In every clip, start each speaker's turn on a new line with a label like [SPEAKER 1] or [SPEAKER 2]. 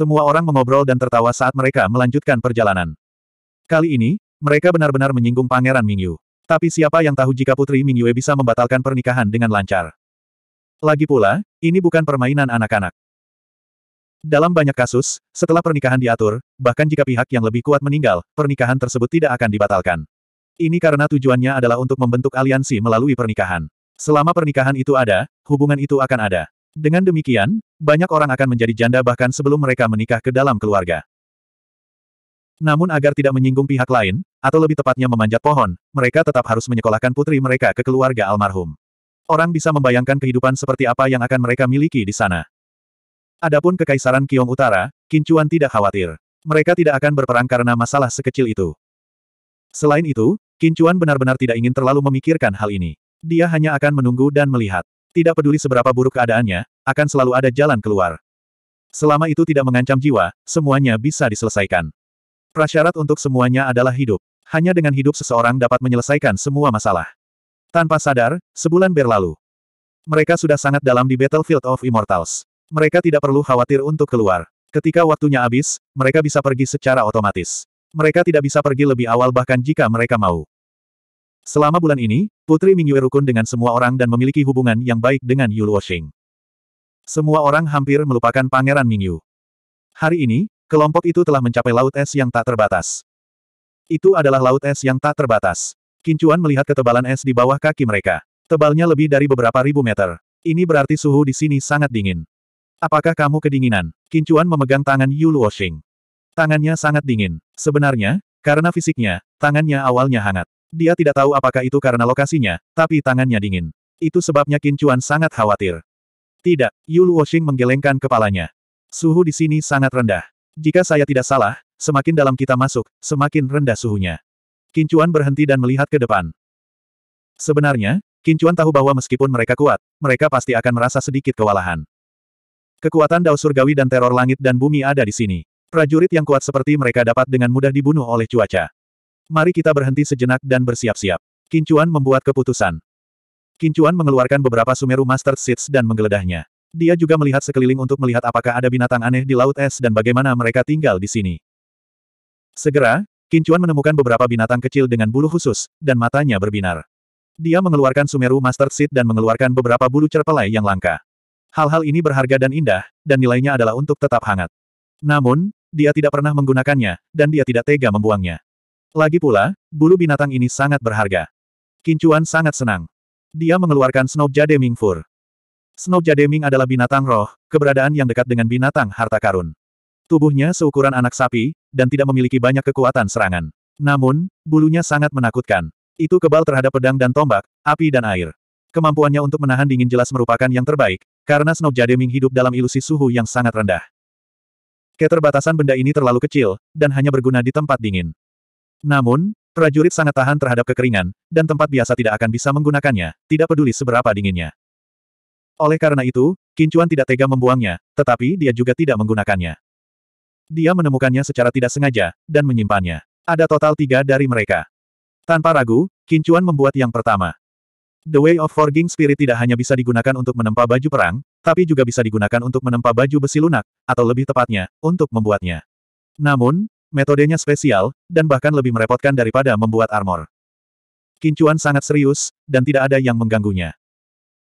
[SPEAKER 1] Semua orang mengobrol dan tertawa saat mereka melanjutkan perjalanan. Kali ini, mereka benar-benar menyinggung Pangeran Mingyu. Tapi siapa yang tahu jika Putri Mingyue bisa membatalkan pernikahan dengan lancar. Lagi pula, ini bukan permainan anak-anak. Dalam banyak kasus, setelah pernikahan diatur, bahkan jika pihak yang lebih kuat meninggal, pernikahan tersebut tidak akan dibatalkan. Ini karena tujuannya adalah untuk membentuk aliansi melalui pernikahan. Selama pernikahan itu ada, hubungan itu akan ada. Dengan demikian, banyak orang akan menjadi janda bahkan sebelum mereka menikah ke dalam keluarga. Namun agar tidak menyinggung pihak lain, atau lebih tepatnya memanjat pohon, mereka tetap harus menyekolahkan putri mereka ke keluarga almarhum. Orang bisa membayangkan kehidupan seperti apa yang akan mereka miliki di sana. Adapun Kekaisaran Kiong Utara, Kincuan tidak khawatir. Mereka tidak akan berperang karena masalah sekecil itu. Selain itu, Kincuan benar-benar tidak ingin terlalu memikirkan hal ini. Dia hanya akan menunggu dan melihat. Tidak peduli seberapa buruk keadaannya, akan selalu ada jalan keluar. Selama itu tidak mengancam jiwa, semuanya bisa diselesaikan. Prasyarat untuk semuanya adalah hidup. Hanya dengan hidup seseorang dapat menyelesaikan semua masalah. Tanpa sadar, sebulan berlalu. Mereka sudah sangat dalam di Battlefield of Immortals. Mereka tidak perlu khawatir untuk keluar. Ketika waktunya habis, mereka bisa pergi secara otomatis. Mereka tidak bisa pergi lebih awal bahkan jika mereka mau. Selama bulan ini, Putri Mingyue rukun dengan semua orang dan memiliki hubungan yang baik dengan Yulu semua orang hampir melupakan Pangeran Mingyu. Hari ini, kelompok itu telah mencapai laut es yang tak terbatas. Itu adalah laut es yang tak terbatas. Kincuan melihat ketebalan es di bawah kaki mereka. Tebalnya lebih dari beberapa ribu meter. Ini berarti suhu di sini sangat dingin. Apakah kamu kedinginan? Kincuan memegang tangan Yu Luoxing. Tangannya sangat dingin. Sebenarnya, karena fisiknya, tangannya awalnya hangat. Dia tidak tahu apakah itu karena lokasinya, tapi tangannya dingin. Itu sebabnya Kincuan sangat khawatir. Tidak, Yu Washing menggelengkan kepalanya. Suhu di sini sangat rendah. Jika saya tidak salah, semakin dalam kita masuk, semakin rendah suhunya. Kincuan berhenti dan melihat ke depan. Sebenarnya, Kincuan tahu bahwa meskipun mereka kuat, mereka pasti akan merasa sedikit kewalahan. Kekuatan Dao Surgawi dan teror langit dan bumi ada di sini. Prajurit yang kuat seperti mereka dapat dengan mudah dibunuh oleh cuaca. Mari kita berhenti sejenak dan bersiap-siap. Kincuan membuat keputusan. Kincuan mengeluarkan beberapa Sumeru Master Seeds dan menggeledahnya. Dia juga melihat sekeliling untuk melihat apakah ada binatang aneh di Laut Es dan bagaimana mereka tinggal di sini. Segera, Kincuan menemukan beberapa binatang kecil dengan bulu khusus, dan matanya berbinar. Dia mengeluarkan Sumeru Master Seed dan mengeluarkan beberapa bulu cerpelai yang langka. Hal-hal ini berharga dan indah, dan nilainya adalah untuk tetap hangat. Namun, dia tidak pernah menggunakannya, dan dia tidak tega membuangnya. Lagi pula, bulu binatang ini sangat berharga. Kincuan sangat senang. Dia mengeluarkan Jade Deming Fur. Jade Ming adalah binatang roh, keberadaan yang dekat dengan binatang harta karun. Tubuhnya seukuran anak sapi, dan tidak memiliki banyak kekuatan serangan. Namun, bulunya sangat menakutkan. Itu kebal terhadap pedang dan tombak, api dan air. Kemampuannya untuk menahan dingin jelas merupakan yang terbaik, karena Jade Ming hidup dalam ilusi suhu yang sangat rendah. Keterbatasan benda ini terlalu kecil, dan hanya berguna di tempat dingin. Namun, Prajurit sangat tahan terhadap kekeringan, dan tempat biasa tidak akan bisa menggunakannya, tidak peduli seberapa dinginnya. Oleh karena itu, Kincuan tidak tega membuangnya, tetapi dia juga tidak menggunakannya. Dia menemukannya secara tidak sengaja, dan menyimpannya. Ada total tiga dari mereka. Tanpa ragu, Kincuan membuat yang pertama. The Way of Forging Spirit tidak hanya bisa digunakan untuk menempa baju perang, tapi juga bisa digunakan untuk menempa baju besi lunak, atau lebih tepatnya, untuk membuatnya. Namun, Metodenya spesial, dan bahkan lebih merepotkan daripada membuat armor. Kincuan sangat serius, dan tidak ada yang mengganggunya.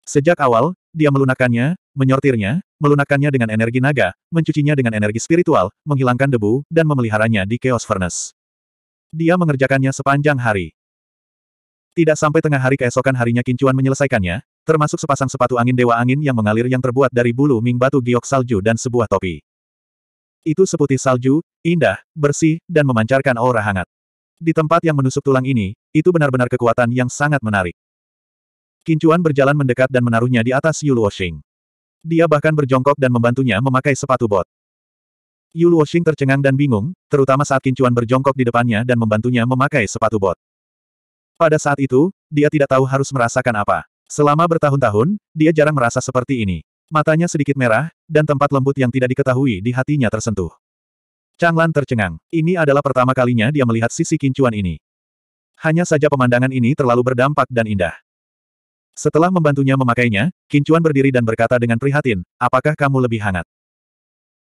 [SPEAKER 1] Sejak awal, dia melunakannya, menyortirnya, melunakannya dengan energi naga, mencucinya dengan energi spiritual, menghilangkan debu, dan memeliharanya di Chaos Furnace. Dia mengerjakannya sepanjang hari. Tidak sampai tengah hari keesokan harinya Kincuan menyelesaikannya, termasuk sepasang sepatu angin dewa angin yang mengalir yang terbuat dari bulu ming batu giok salju dan sebuah topi. Itu seputih salju, indah, bersih, dan memancarkan aura hangat. Di tempat yang menusuk tulang ini, itu benar-benar kekuatan yang sangat menarik. Kincuan berjalan mendekat dan menaruhnya di atas Yulu Washing. Dia bahkan berjongkok dan membantunya memakai sepatu bot. Yulu Washing tercengang dan bingung, terutama saat Kincuan berjongkok di depannya dan membantunya memakai sepatu bot. Pada saat itu, dia tidak tahu harus merasakan apa. Selama bertahun-tahun, dia jarang merasa seperti ini. Matanya sedikit merah, dan tempat lembut yang tidak diketahui di hatinya tersentuh. Chang Lan tercengang. Ini adalah pertama kalinya dia melihat sisi kincuan ini. Hanya saja pemandangan ini terlalu berdampak dan indah. Setelah membantunya memakainya, Kincuan berdiri dan berkata dengan prihatin, apakah kamu lebih hangat?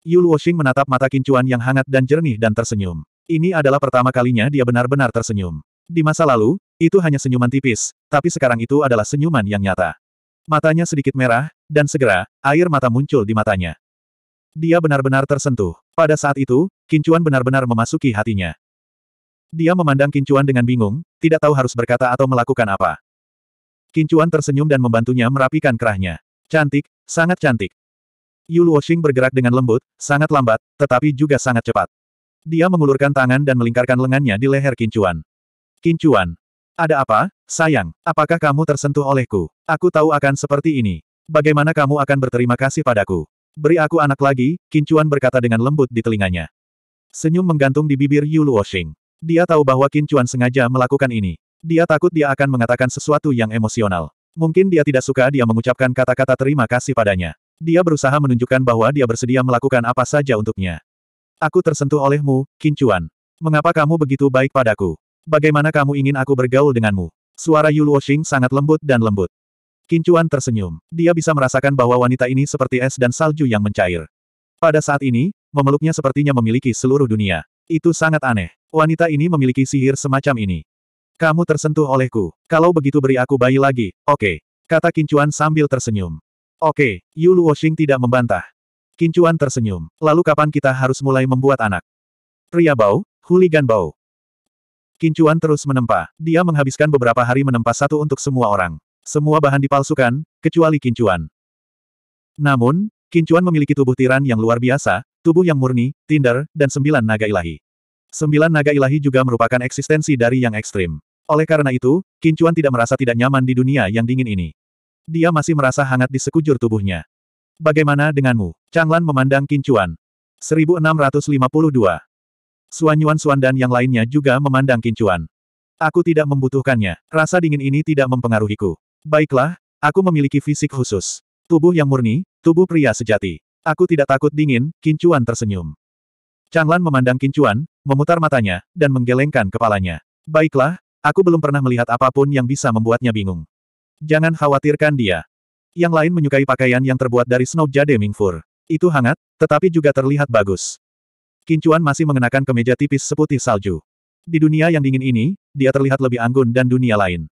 [SPEAKER 1] Yu Luoxing menatap mata Kincuan yang hangat dan jernih dan tersenyum. Ini adalah pertama kalinya dia benar-benar tersenyum. Di masa lalu, itu hanya senyuman tipis, tapi sekarang itu adalah senyuman yang nyata. Matanya sedikit merah, dan segera, air mata muncul di matanya. Dia benar-benar tersentuh. Pada saat itu, Kincuan benar-benar memasuki hatinya. Dia memandang Kincuan dengan bingung, tidak tahu harus berkata atau melakukan apa. Kincuan tersenyum dan membantunya merapikan kerahnya. Cantik, sangat cantik. Yu Luoxing bergerak dengan lembut, sangat lambat, tetapi juga sangat cepat. Dia mengulurkan tangan dan melingkarkan lengannya di leher Kincuan. Kincuan, ada apa, sayang? Apakah kamu tersentuh olehku? Aku tahu akan seperti ini. Bagaimana kamu akan berterima kasih padaku? Beri aku anak lagi, Kincuan berkata dengan lembut di telinganya. Senyum menggantung di bibir Yu Luoxing. Dia tahu bahwa Kincuan sengaja melakukan ini. Dia takut dia akan mengatakan sesuatu yang emosional. Mungkin dia tidak suka dia mengucapkan kata-kata terima kasih padanya. Dia berusaha menunjukkan bahwa dia bersedia melakukan apa saja untuknya. Aku tersentuh olehmu, Kincuan. Mengapa kamu begitu baik padaku? Bagaimana kamu ingin aku bergaul denganmu? Suara Yu Luoxing sangat lembut dan lembut. Kincuan tersenyum. Dia bisa merasakan bahwa wanita ini seperti es dan salju yang mencair. Pada saat ini, memeluknya sepertinya memiliki seluruh dunia. Itu sangat aneh. Wanita ini memiliki sihir semacam ini. Kamu tersentuh olehku. Kalau begitu beri aku bayi lagi, oke. Okay. Kata Kincuan sambil tersenyum. Oke, okay. Yulu Luoxing tidak membantah. Kincuan tersenyum. Lalu kapan kita harus mulai membuat anak? Pria bau, huligan bau. Kincuan terus menempa. Dia menghabiskan beberapa hari menempa satu untuk semua orang. Semua bahan dipalsukan, kecuali Kincuan. Namun, Kincuan memiliki tubuh tiran yang luar biasa, tubuh yang murni, tinder, dan sembilan naga ilahi. Sembilan naga ilahi juga merupakan eksistensi dari yang ekstrim. Oleh karena itu, Kincuan tidak merasa tidak nyaman di dunia yang dingin ini. Dia masih merasa hangat di sekujur tubuhnya. Bagaimana denganmu? Changlan memandang Kincuan. 1652. Suan Yuan Suan dan yang lainnya juga memandang Kincuan. Aku tidak membutuhkannya. Rasa dingin ini tidak mempengaruhiku. Baiklah, aku memiliki fisik khusus. Tubuh yang murni, tubuh pria sejati. Aku tidak takut dingin, Kincuan tersenyum. Changlan memandang Kincuan, memutar matanya, dan menggelengkan kepalanya. Baiklah, aku belum pernah melihat apapun yang bisa membuatnya bingung. Jangan khawatirkan dia. Yang lain menyukai pakaian yang terbuat dari snow jade Mingfur. Itu hangat, tetapi juga terlihat bagus. Kincuan masih mengenakan kemeja tipis seputih salju. Di dunia yang dingin ini, dia terlihat lebih anggun dan dunia lain.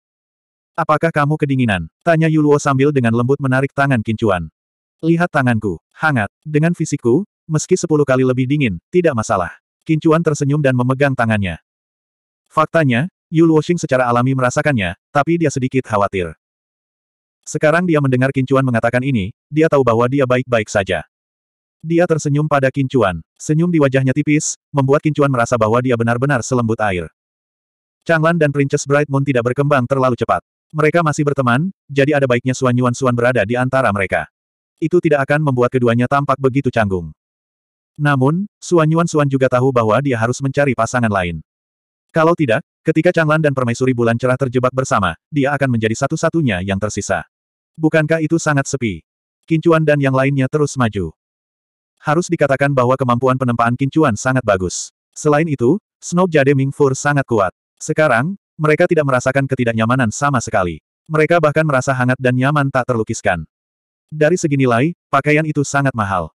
[SPEAKER 1] Apakah kamu kedinginan? Tanya Yuluo sambil dengan lembut menarik tangan Kincuan. Lihat tanganku, hangat. Dengan fisikku, meski sepuluh kali lebih dingin, tidak masalah. Kincuan tersenyum dan memegang tangannya. Faktanya, Yuluo Xing secara alami merasakannya, tapi dia sedikit khawatir. Sekarang dia mendengar Kincuan mengatakan ini, dia tahu bahwa dia baik-baik saja. Dia tersenyum pada Kincuan. Senyum di wajahnya tipis, membuat Kincuan merasa bahwa dia benar-benar selembut air. Changlan dan Princess Bright Moon tidak berkembang terlalu cepat. Mereka masih berteman, jadi ada baiknya Suan Yuan Suan berada di antara mereka. Itu tidak akan membuat keduanya tampak begitu canggung. Namun, Suan Yuan Suan juga tahu bahwa dia harus mencari pasangan lain. Kalau tidak, ketika Changlan dan Permaisuri Bulan Cerah terjebak bersama, dia akan menjadi satu-satunya yang tersisa. Bukankah itu sangat sepi? Kincuan dan yang lainnya terus maju. Harus dikatakan bahwa kemampuan penempaan kincuan sangat bagus. Selain itu, Snob Jade Mingfur sangat kuat. Sekarang, mereka tidak merasakan ketidaknyamanan sama sekali. Mereka bahkan merasa hangat dan nyaman tak terlukiskan. Dari segi nilai, pakaian itu sangat mahal.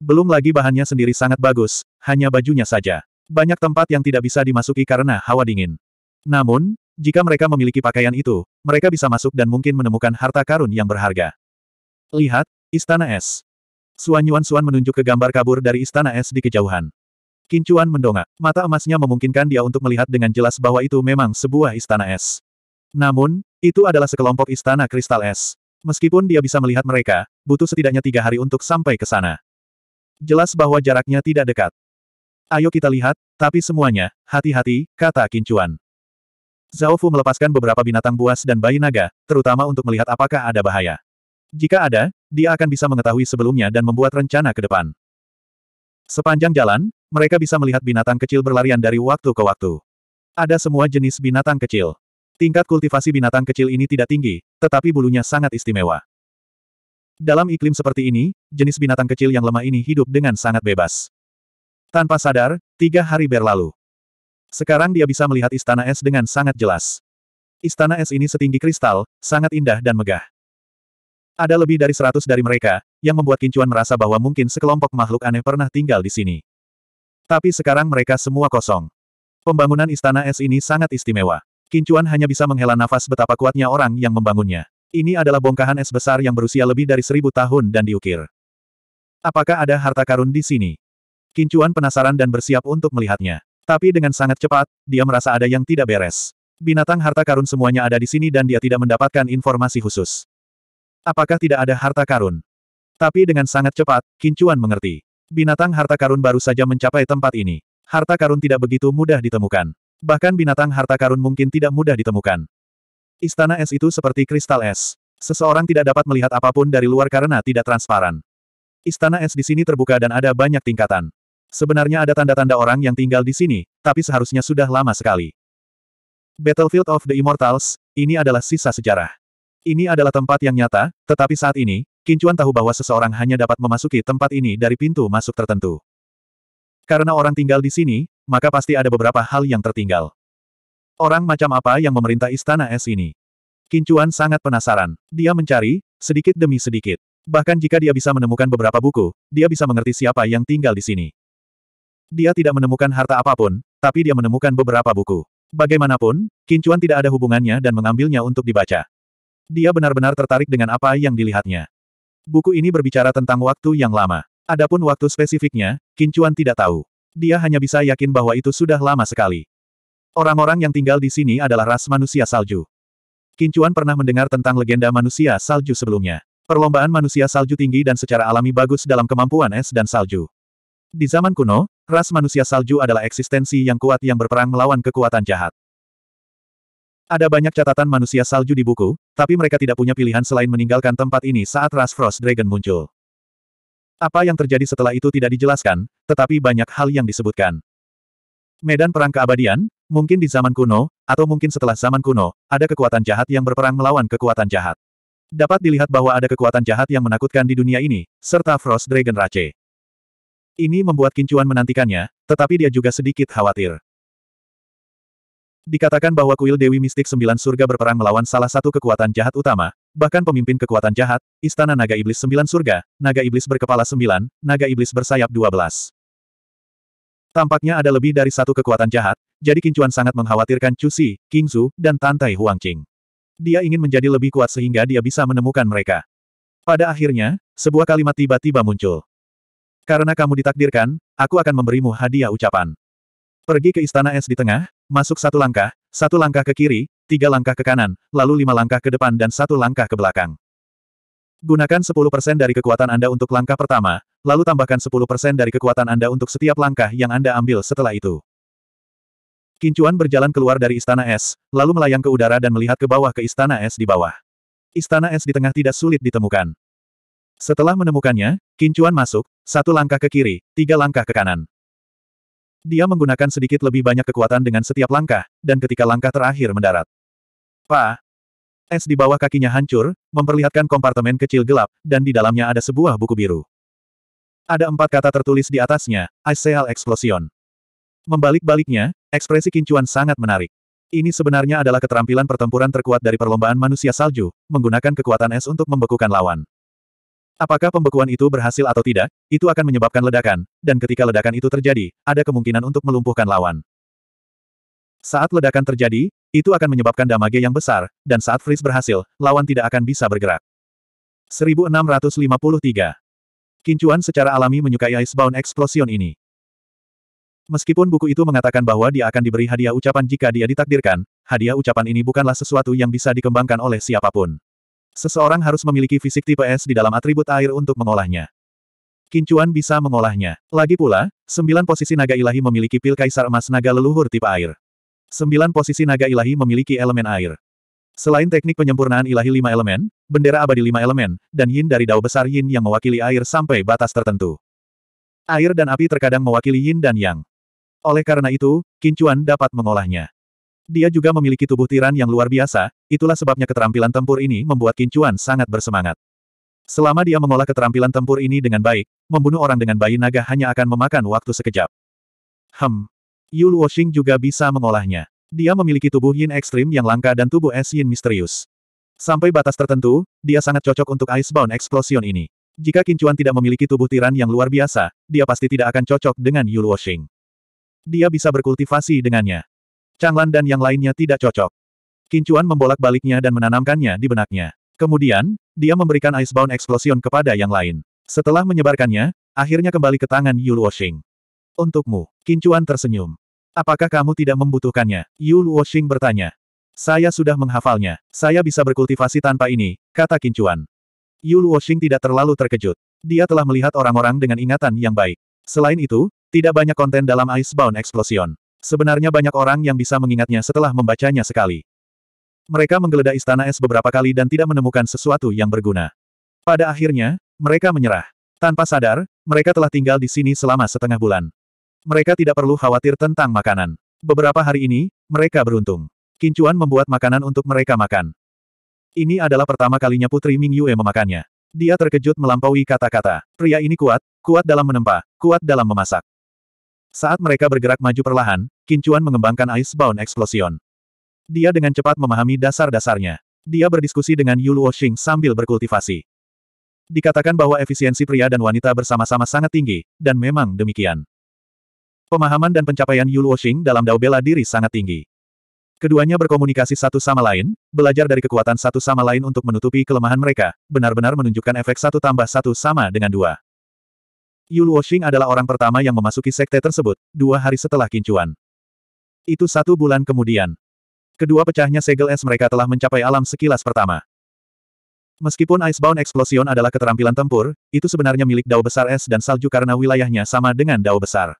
[SPEAKER 1] Belum lagi bahannya sendiri sangat bagus, hanya bajunya saja. Banyak tempat yang tidak bisa dimasuki karena hawa dingin. Namun, jika mereka memiliki pakaian itu, mereka bisa masuk dan mungkin menemukan harta karun yang berharga. Lihat, Istana Es. Suan Yuan Suan menunjuk ke gambar kabur dari istana es di kejauhan. Kincuan mendongak. Mata emasnya memungkinkan dia untuk melihat dengan jelas bahwa itu memang sebuah istana es. Namun, itu adalah sekelompok istana kristal es. Meskipun dia bisa melihat mereka, butuh setidaknya tiga hari untuk sampai ke sana. Jelas bahwa jaraknya tidak dekat. Ayo kita lihat, tapi semuanya, hati-hati, kata Kincuan. Zhao Fu melepaskan beberapa binatang buas dan bayi naga, terutama untuk melihat apakah ada bahaya. Jika ada, dia akan bisa mengetahui sebelumnya dan membuat rencana ke depan. Sepanjang jalan, mereka bisa melihat binatang kecil berlarian dari waktu ke waktu. Ada semua jenis binatang kecil. Tingkat kultivasi binatang kecil ini tidak tinggi, tetapi bulunya sangat istimewa. Dalam iklim seperti ini, jenis binatang kecil yang lemah ini hidup dengan sangat bebas. Tanpa sadar, tiga hari berlalu. Sekarang dia bisa melihat istana es dengan sangat jelas. Istana es ini setinggi kristal, sangat indah dan megah. Ada lebih dari seratus dari mereka, yang membuat Kincuan merasa bahwa mungkin sekelompok makhluk aneh pernah tinggal di sini. Tapi sekarang mereka semua kosong. Pembangunan istana es ini sangat istimewa. Kincuan hanya bisa menghela nafas betapa kuatnya orang yang membangunnya. Ini adalah bongkahan es besar yang berusia lebih dari seribu tahun dan diukir. Apakah ada harta karun di sini? Kincuan penasaran dan bersiap untuk melihatnya. Tapi dengan sangat cepat, dia merasa ada yang tidak beres. Binatang harta karun semuanya ada di sini dan dia tidak mendapatkan informasi khusus. Apakah tidak ada harta karun? Tapi dengan sangat cepat, Kincuan mengerti. Binatang harta karun baru saja mencapai tempat ini. Harta karun tidak begitu mudah ditemukan. Bahkan binatang harta karun mungkin tidak mudah ditemukan. Istana es itu seperti kristal es. Seseorang tidak dapat melihat apapun dari luar karena tidak transparan. Istana es di sini terbuka dan ada banyak tingkatan. Sebenarnya ada tanda-tanda orang yang tinggal di sini, tapi seharusnya sudah lama sekali. Battlefield of the Immortals, ini adalah sisa sejarah. Ini adalah tempat yang nyata, tetapi saat ini, Kincuan tahu bahwa seseorang hanya dapat memasuki tempat ini dari pintu masuk tertentu. Karena orang tinggal di sini, maka pasti ada beberapa hal yang tertinggal. Orang macam apa yang memerintah istana es ini? Kincuan sangat penasaran. Dia mencari, sedikit demi sedikit. Bahkan jika dia bisa menemukan beberapa buku, dia bisa mengerti siapa yang tinggal di sini. Dia tidak menemukan harta apapun, tapi dia menemukan beberapa buku. Bagaimanapun, Kincuan tidak ada hubungannya dan mengambilnya untuk dibaca. Dia benar-benar tertarik dengan apa yang dilihatnya. Buku ini berbicara tentang waktu yang lama. Adapun waktu spesifiknya, Kincuan tidak tahu. Dia hanya bisa yakin bahwa itu sudah lama sekali. Orang-orang yang tinggal di sini adalah ras manusia salju. Kincuan pernah mendengar tentang legenda manusia salju sebelumnya. Perlombaan manusia salju tinggi dan secara alami bagus dalam kemampuan es dan salju. Di zaman kuno, ras manusia salju adalah eksistensi yang kuat yang berperang melawan kekuatan jahat. Ada banyak catatan manusia salju di buku, tapi mereka tidak punya pilihan selain meninggalkan tempat ini saat Ras Frost Dragon muncul. Apa yang terjadi setelah itu tidak dijelaskan, tetapi banyak hal yang disebutkan. Medan Perang Keabadian, mungkin di zaman kuno, atau mungkin setelah zaman kuno, ada kekuatan jahat yang berperang melawan kekuatan jahat. Dapat dilihat bahwa ada kekuatan jahat yang menakutkan di dunia ini, serta Frost Dragon Rache. Ini membuat Kincuan menantikannya, tetapi dia juga sedikit khawatir. Dikatakan bahwa kuil Dewi Mistik Sembilan Surga berperang melawan salah satu kekuatan jahat utama, bahkan pemimpin kekuatan jahat, Istana Naga Iblis Sembilan Surga, Naga Iblis berkepala sembilan, Naga Iblis bersayap dua belas. Tampaknya ada lebih dari satu kekuatan jahat, jadi Kincuan sangat mengkhawatirkan Chu Si, King Zhu, dan Tantai Huangqing. Dia ingin menjadi lebih kuat sehingga dia bisa menemukan mereka. Pada akhirnya, sebuah kalimat tiba-tiba muncul. Karena kamu ditakdirkan, aku akan memberimu hadiah ucapan. Pergi ke istana es di tengah, masuk satu langkah, satu langkah ke kiri, tiga langkah ke kanan, lalu lima langkah ke depan dan satu langkah ke belakang. Gunakan 10% dari kekuatan Anda untuk langkah pertama, lalu tambahkan 10% dari kekuatan Anda untuk setiap langkah yang Anda ambil setelah itu. Kincuan berjalan keluar dari istana es, lalu melayang ke udara dan melihat ke bawah ke istana es di bawah. Istana es di tengah tidak sulit ditemukan. Setelah menemukannya, Kincuan masuk, satu langkah ke kiri, tiga langkah ke kanan. Dia menggunakan sedikit lebih banyak kekuatan dengan setiap langkah, dan ketika langkah terakhir mendarat. Pa! Es di bawah kakinya hancur, memperlihatkan kompartemen kecil gelap, dan di dalamnya ada sebuah buku biru. Ada empat kata tertulis di atasnya, Iceal Explosion. Membalik-baliknya, ekspresi kincuan sangat menarik. Ini sebenarnya adalah keterampilan pertempuran terkuat dari perlombaan manusia salju, menggunakan kekuatan es untuk membekukan lawan. Apakah pembekuan itu berhasil atau tidak, itu akan menyebabkan ledakan, dan ketika ledakan itu terjadi, ada kemungkinan untuk melumpuhkan lawan. Saat ledakan terjadi, itu akan menyebabkan damage yang besar, dan saat freeze berhasil, lawan tidak akan bisa bergerak. 1653 Kincuan secara alami menyukai Icebound Explosion ini. Meskipun buku itu mengatakan bahwa dia akan diberi hadiah ucapan jika dia ditakdirkan, hadiah ucapan ini bukanlah sesuatu yang bisa dikembangkan oleh siapapun. Seseorang harus memiliki fisik tipe es di dalam atribut air untuk mengolahnya. Kincuan bisa mengolahnya. Lagi pula, sembilan posisi naga ilahi memiliki pil kaisar emas naga leluhur tipe air. Sembilan posisi naga ilahi memiliki elemen air. Selain teknik penyempurnaan ilahi lima elemen, bendera abadi lima elemen, dan yin dari dao besar yin yang mewakili air sampai batas tertentu. Air dan api terkadang mewakili yin dan yang. Oleh karena itu, Kincuan dapat mengolahnya. Dia juga memiliki tubuh tiran yang luar biasa, itulah sebabnya keterampilan tempur ini membuat Kincuan sangat bersemangat. Selama dia mengolah keterampilan tempur ini dengan baik, membunuh orang dengan bayi naga hanya akan memakan waktu sekejap. Hem. Yu Luoxing juga bisa mengolahnya. Dia memiliki tubuh yin ekstrim yang langka dan tubuh es yin misterius. Sampai batas tertentu, dia sangat cocok untuk Icebound Explosion ini. Jika Kincuan tidak memiliki tubuh tiran yang luar biasa, dia pasti tidak akan cocok dengan Yu Luoxing. Dia bisa berkultivasi dengannya. Changlan dan yang lainnya tidak cocok. Kincuan membolak-baliknya dan menanamkannya di benaknya. Kemudian, dia memberikan Icebound Explosion kepada yang lain. Setelah menyebarkannya, akhirnya kembali ke tangan Yu Luoxing. Untukmu, Kincuan tersenyum. Apakah kamu tidak membutuhkannya? Yu Luoxing bertanya. Saya sudah menghafalnya. Saya bisa berkultivasi tanpa ini, kata Kincuan. Yu Luoxing tidak terlalu terkejut. Dia telah melihat orang-orang dengan ingatan yang baik. Selain itu, tidak banyak konten dalam Icebound Explosion. Sebenarnya banyak orang yang bisa mengingatnya setelah membacanya sekali. Mereka menggeledah istana es beberapa kali dan tidak menemukan sesuatu yang berguna. Pada akhirnya, mereka menyerah. Tanpa sadar, mereka telah tinggal di sini selama setengah bulan. Mereka tidak perlu khawatir tentang makanan. Beberapa hari ini, mereka beruntung. Kincuan membuat makanan untuk mereka makan. Ini adalah pertama kalinya Putri Ming Yue memakannya. Dia terkejut melampaui kata-kata. Pria ini kuat, kuat dalam menempa, kuat dalam memasak. Saat mereka bergerak maju perlahan, Kincuan mengembangkan Icebound Explosion. Dia dengan cepat memahami dasar-dasarnya. Dia berdiskusi dengan Yu Luoxing sambil berkultivasi. Dikatakan bahwa efisiensi pria dan wanita bersama-sama sangat tinggi, dan memang demikian. Pemahaman dan pencapaian Yu Luoxing dalam dao bela diri sangat tinggi. Keduanya berkomunikasi satu sama lain, belajar dari kekuatan satu sama lain untuk menutupi kelemahan mereka, benar-benar menunjukkan efek satu tambah satu sama dengan dua. Yul Woshing adalah orang pertama yang memasuki sekte tersebut, dua hari setelah kincuan. Itu satu bulan kemudian. Kedua pecahnya segel es mereka telah mencapai alam sekilas pertama. Meskipun Icebound Explosion adalah keterampilan tempur, itu sebenarnya milik dao besar es dan salju karena wilayahnya sama dengan dao besar.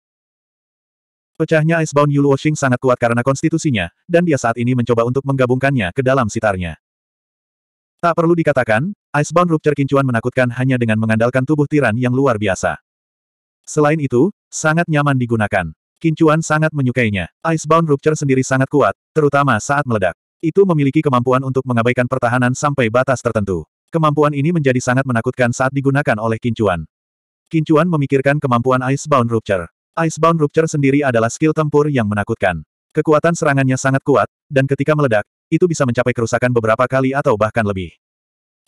[SPEAKER 1] Pecahnya Icebound Yul Woshing sangat kuat karena konstitusinya, dan dia saat ini mencoba untuk menggabungkannya ke dalam sitarnya. Tak perlu dikatakan, Icebound Rupture Kincuan menakutkan hanya dengan mengandalkan tubuh tiran yang luar biasa. Selain itu, sangat nyaman digunakan. Kincuan sangat menyukainya. Icebound Rupture sendiri sangat kuat, terutama saat meledak. Itu memiliki kemampuan untuk mengabaikan pertahanan sampai batas tertentu. Kemampuan ini menjadi sangat menakutkan saat digunakan oleh Kincuan. Kincuan memikirkan kemampuan Icebound Rupture. Icebound Rupture sendiri adalah skill tempur yang menakutkan. Kekuatan serangannya sangat kuat, dan ketika meledak, itu bisa mencapai kerusakan beberapa kali atau bahkan lebih.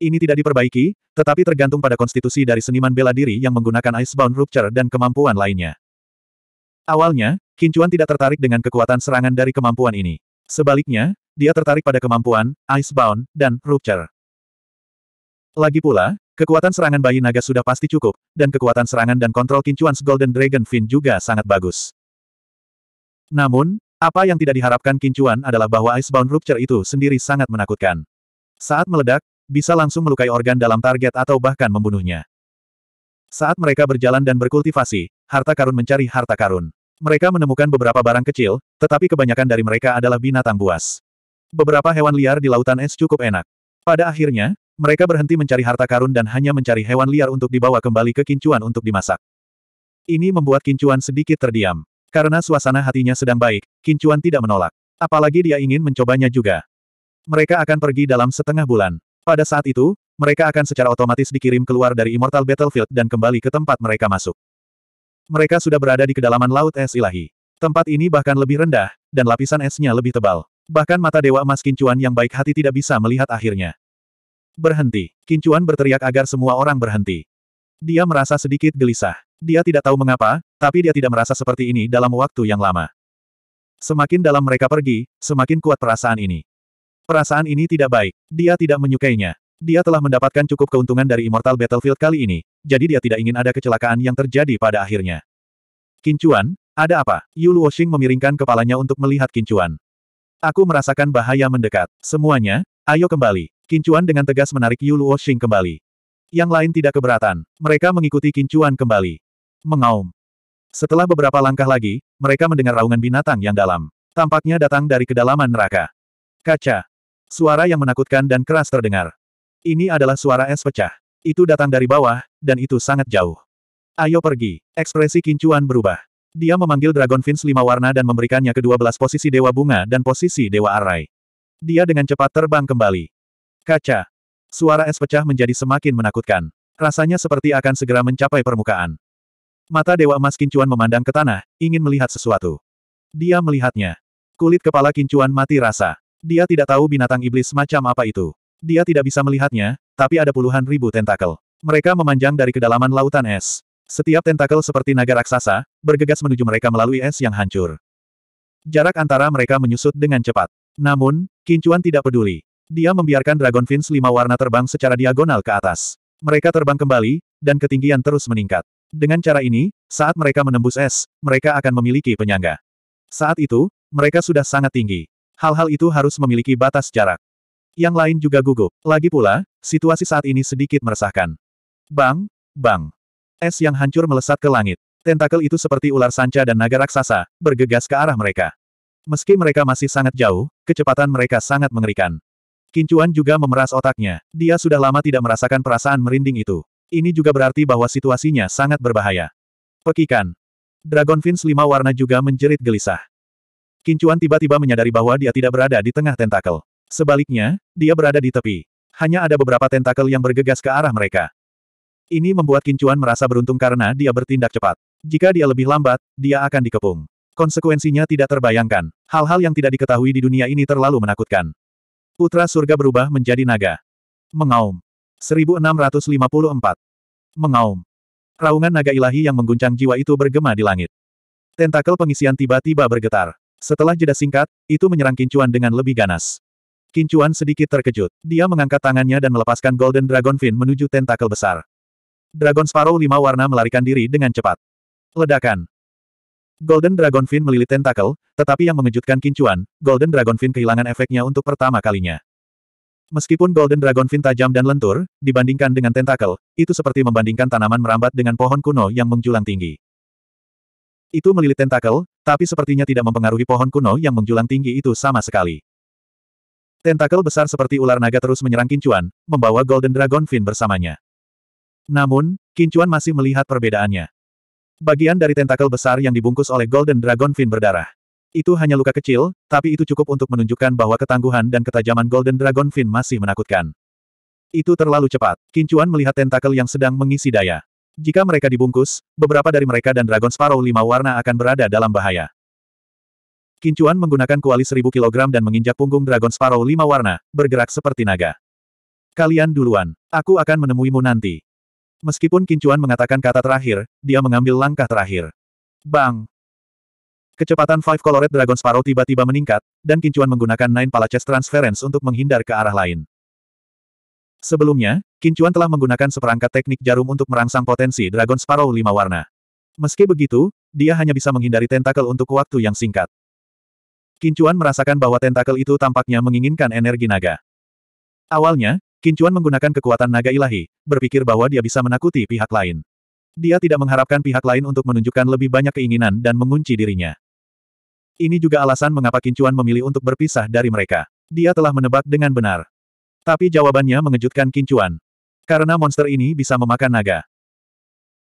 [SPEAKER 1] Ini tidak diperbaiki, tetapi tergantung pada konstitusi dari seniman bela diri yang menggunakan Icebound Rupture dan kemampuan lainnya. Awalnya, Kincuan tidak tertarik dengan kekuatan serangan dari kemampuan ini. Sebaliknya, dia tertarik pada kemampuan, Icebound, dan Rupture. Lagi pula, kekuatan serangan bayi naga sudah pasti cukup, dan kekuatan serangan dan kontrol Kincuan Golden Dragon Fin juga sangat bagus. Namun, apa yang tidak diharapkan Kincuan adalah bahwa Icebound Rupture itu sendiri sangat menakutkan. Saat meledak, bisa langsung melukai organ dalam target atau bahkan membunuhnya. Saat mereka berjalan dan berkultivasi, harta karun mencari harta karun. Mereka menemukan beberapa barang kecil, tetapi kebanyakan dari mereka adalah binatang buas. Beberapa hewan liar di lautan es cukup enak. Pada akhirnya, mereka berhenti mencari harta karun dan hanya mencari hewan liar untuk dibawa kembali ke kincuan untuk dimasak. Ini membuat kincuan sedikit terdiam. Karena suasana hatinya sedang baik, kincuan tidak menolak. Apalagi dia ingin mencobanya juga. Mereka akan pergi dalam setengah bulan. Pada saat itu, mereka akan secara otomatis dikirim keluar dari Immortal Battlefield dan kembali ke tempat mereka masuk. Mereka sudah berada di kedalaman Laut Es Ilahi. Tempat ini bahkan lebih rendah, dan lapisan esnya lebih tebal. Bahkan mata Dewa Emas Kincuan yang baik hati tidak bisa melihat akhirnya. Berhenti. Kincuan berteriak agar semua orang berhenti. Dia merasa sedikit gelisah. Dia tidak tahu mengapa, tapi dia tidak merasa seperti ini dalam waktu yang lama. Semakin dalam mereka pergi, semakin kuat perasaan ini. Perasaan ini tidak baik. Dia tidak menyukainya. Dia telah mendapatkan cukup keuntungan dari Immortal Battlefield kali ini, jadi dia tidak ingin ada kecelakaan yang terjadi pada akhirnya. Kincuan, ada apa? Yu Luoxing memiringkan kepalanya untuk melihat Kincuan. Aku merasakan bahaya mendekat. Semuanya, ayo kembali. Kincuan dengan tegas menarik Yu Luoxing kembali. Yang lain tidak keberatan. Mereka mengikuti Kincuan kembali. Mengaum. Setelah beberapa langkah lagi, mereka mendengar raungan binatang yang dalam. Tampaknya datang dari kedalaman neraka. Kaca. Suara yang menakutkan dan keras terdengar. Ini adalah suara es pecah. Itu datang dari bawah, dan itu sangat jauh. Ayo pergi. Ekspresi Kincuan berubah. Dia memanggil Dragon Fins lima warna dan memberikannya kedua belas posisi Dewa Bunga dan posisi Dewa Arai. Dia dengan cepat terbang kembali. Kaca. Suara es pecah menjadi semakin menakutkan. Rasanya seperti akan segera mencapai permukaan. Mata Dewa Emas Kincuan memandang ke tanah, ingin melihat sesuatu. Dia melihatnya. Kulit kepala Kincuan mati rasa. Dia tidak tahu binatang iblis macam apa itu. Dia tidak bisa melihatnya, tapi ada puluhan ribu tentakel. Mereka memanjang dari kedalaman lautan es. Setiap tentakel seperti naga raksasa, bergegas menuju mereka melalui es yang hancur. Jarak antara mereka menyusut dengan cepat. Namun, Kincuan tidak peduli. Dia membiarkan Dragon Fins lima warna terbang secara diagonal ke atas. Mereka terbang kembali, dan ketinggian terus meningkat. Dengan cara ini, saat mereka menembus es, mereka akan memiliki penyangga. Saat itu, mereka sudah sangat tinggi hal-hal itu harus memiliki batas jarak. Yang lain juga gugup. Lagi pula, situasi saat ini sedikit meresahkan. Bang, bang. Es yang hancur melesat ke langit. Tentakel itu seperti ular sanca dan naga raksasa, bergegas ke arah mereka. Meski mereka masih sangat jauh, kecepatan mereka sangat mengerikan. Kincuan juga memeras otaknya. Dia sudah lama tidak merasakan perasaan merinding itu. Ini juga berarti bahwa situasinya sangat berbahaya. Pekikan. Dragon Fins lima warna juga menjerit gelisah. Kincuan tiba-tiba menyadari bahwa dia tidak berada di tengah tentakel. Sebaliknya, dia berada di tepi. Hanya ada beberapa tentakel yang bergegas ke arah mereka. Ini membuat Kincuan merasa beruntung karena dia bertindak cepat. Jika dia lebih lambat, dia akan dikepung. Konsekuensinya tidak terbayangkan. Hal-hal yang tidak diketahui di dunia ini terlalu menakutkan. Putra surga berubah menjadi naga. Mengaum. 1654. Mengaum. Raungan naga ilahi yang mengguncang jiwa itu bergema di langit. Tentakel pengisian tiba-tiba bergetar. Setelah jeda singkat, itu menyerang Kincuan dengan lebih ganas. Kincuan sedikit terkejut. Dia mengangkat tangannya dan melepaskan Golden Dragon Fin menuju tentakel besar. Dragon Sparrow lima warna melarikan diri dengan cepat. Ledakan. Golden Dragon Fin melilit tentakel, tetapi yang mengejutkan Kincuan, Golden Dragon Fin kehilangan efeknya untuk pertama kalinya. Meskipun Golden Dragon Fin tajam dan lentur, dibandingkan dengan tentakel, itu seperti membandingkan tanaman merambat dengan pohon kuno yang menjulang tinggi. Itu melilit tentakel, tapi sepertinya tidak mempengaruhi pohon kuno yang menjulang tinggi itu sama sekali. Tentakel besar seperti ular naga terus menyerang Kincuan, membawa Golden Dragon Fin bersamanya. Namun, Kincuan masih melihat perbedaannya. Bagian dari tentakel besar yang dibungkus oleh Golden Dragon Fin berdarah. Itu hanya luka kecil, tapi itu cukup untuk menunjukkan bahwa ketangguhan dan ketajaman Golden Dragon Fin masih menakutkan. Itu terlalu cepat. Kincuan melihat tentakel yang sedang mengisi daya. Jika mereka dibungkus, beberapa dari mereka dan Dragon Sparrow lima warna akan berada dalam bahaya. Kincuan menggunakan kuali seribu kilogram dan menginjak punggung Dragon Sparrow lima warna, bergerak seperti naga. Kalian duluan. Aku akan menemuimu nanti. Meskipun Kincuan mengatakan kata terakhir, dia mengambil langkah terakhir. Bang! Kecepatan Five Colored Dragon Sparrow tiba-tiba meningkat, dan Kincuan menggunakan Nine Palaces Transference untuk menghindar ke arah lain. Sebelumnya, Kincuan telah menggunakan seperangkat teknik jarum untuk merangsang potensi Dragon Sparrow lima warna. Meski begitu, dia hanya bisa menghindari tentakel untuk waktu yang singkat. Kincuan merasakan bahwa tentakel itu tampaknya menginginkan energi naga. Awalnya, Kincuan menggunakan kekuatan naga ilahi, berpikir bahwa dia bisa menakuti pihak lain. Dia tidak mengharapkan pihak lain untuk menunjukkan lebih banyak keinginan dan mengunci dirinya. Ini juga alasan mengapa Kincuan memilih untuk berpisah dari mereka. Dia telah menebak dengan benar. Tapi jawabannya mengejutkan Kincuan. Karena monster ini bisa memakan naga.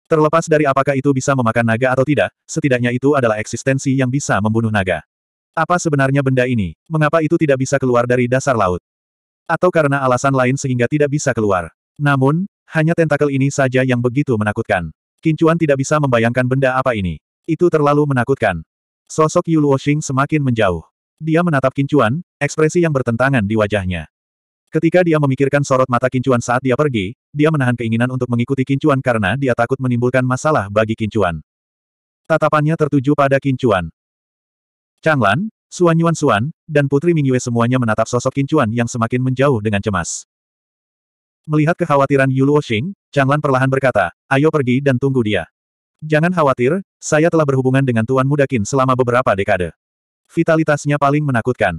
[SPEAKER 1] Terlepas dari apakah itu bisa memakan naga atau tidak, setidaknya itu adalah eksistensi yang bisa membunuh naga. Apa sebenarnya benda ini? Mengapa itu tidak bisa keluar dari dasar laut? Atau karena alasan lain sehingga tidak bisa keluar? Namun, hanya tentakel ini saja yang begitu menakutkan. Kincuan tidak bisa membayangkan benda apa ini. Itu terlalu menakutkan. Sosok Yu Luoxing semakin menjauh. Dia menatap Kincuan, ekspresi yang bertentangan di wajahnya. Ketika dia memikirkan sorot mata Kincuan saat dia pergi, dia menahan keinginan untuk mengikuti Kincuan karena dia takut menimbulkan masalah bagi Kincuan. Tatapannya tertuju pada Kincuan. Changlan, Suan Yuan Suan, dan Putri Mingyue semuanya menatap sosok Kincuan yang semakin menjauh dengan cemas. Melihat kekhawatiran Yulu Oshing, Changlan perlahan berkata, ayo pergi dan tunggu dia. Jangan khawatir, saya telah berhubungan dengan Tuan Muda Qin selama beberapa dekade. Vitalitasnya paling menakutkan.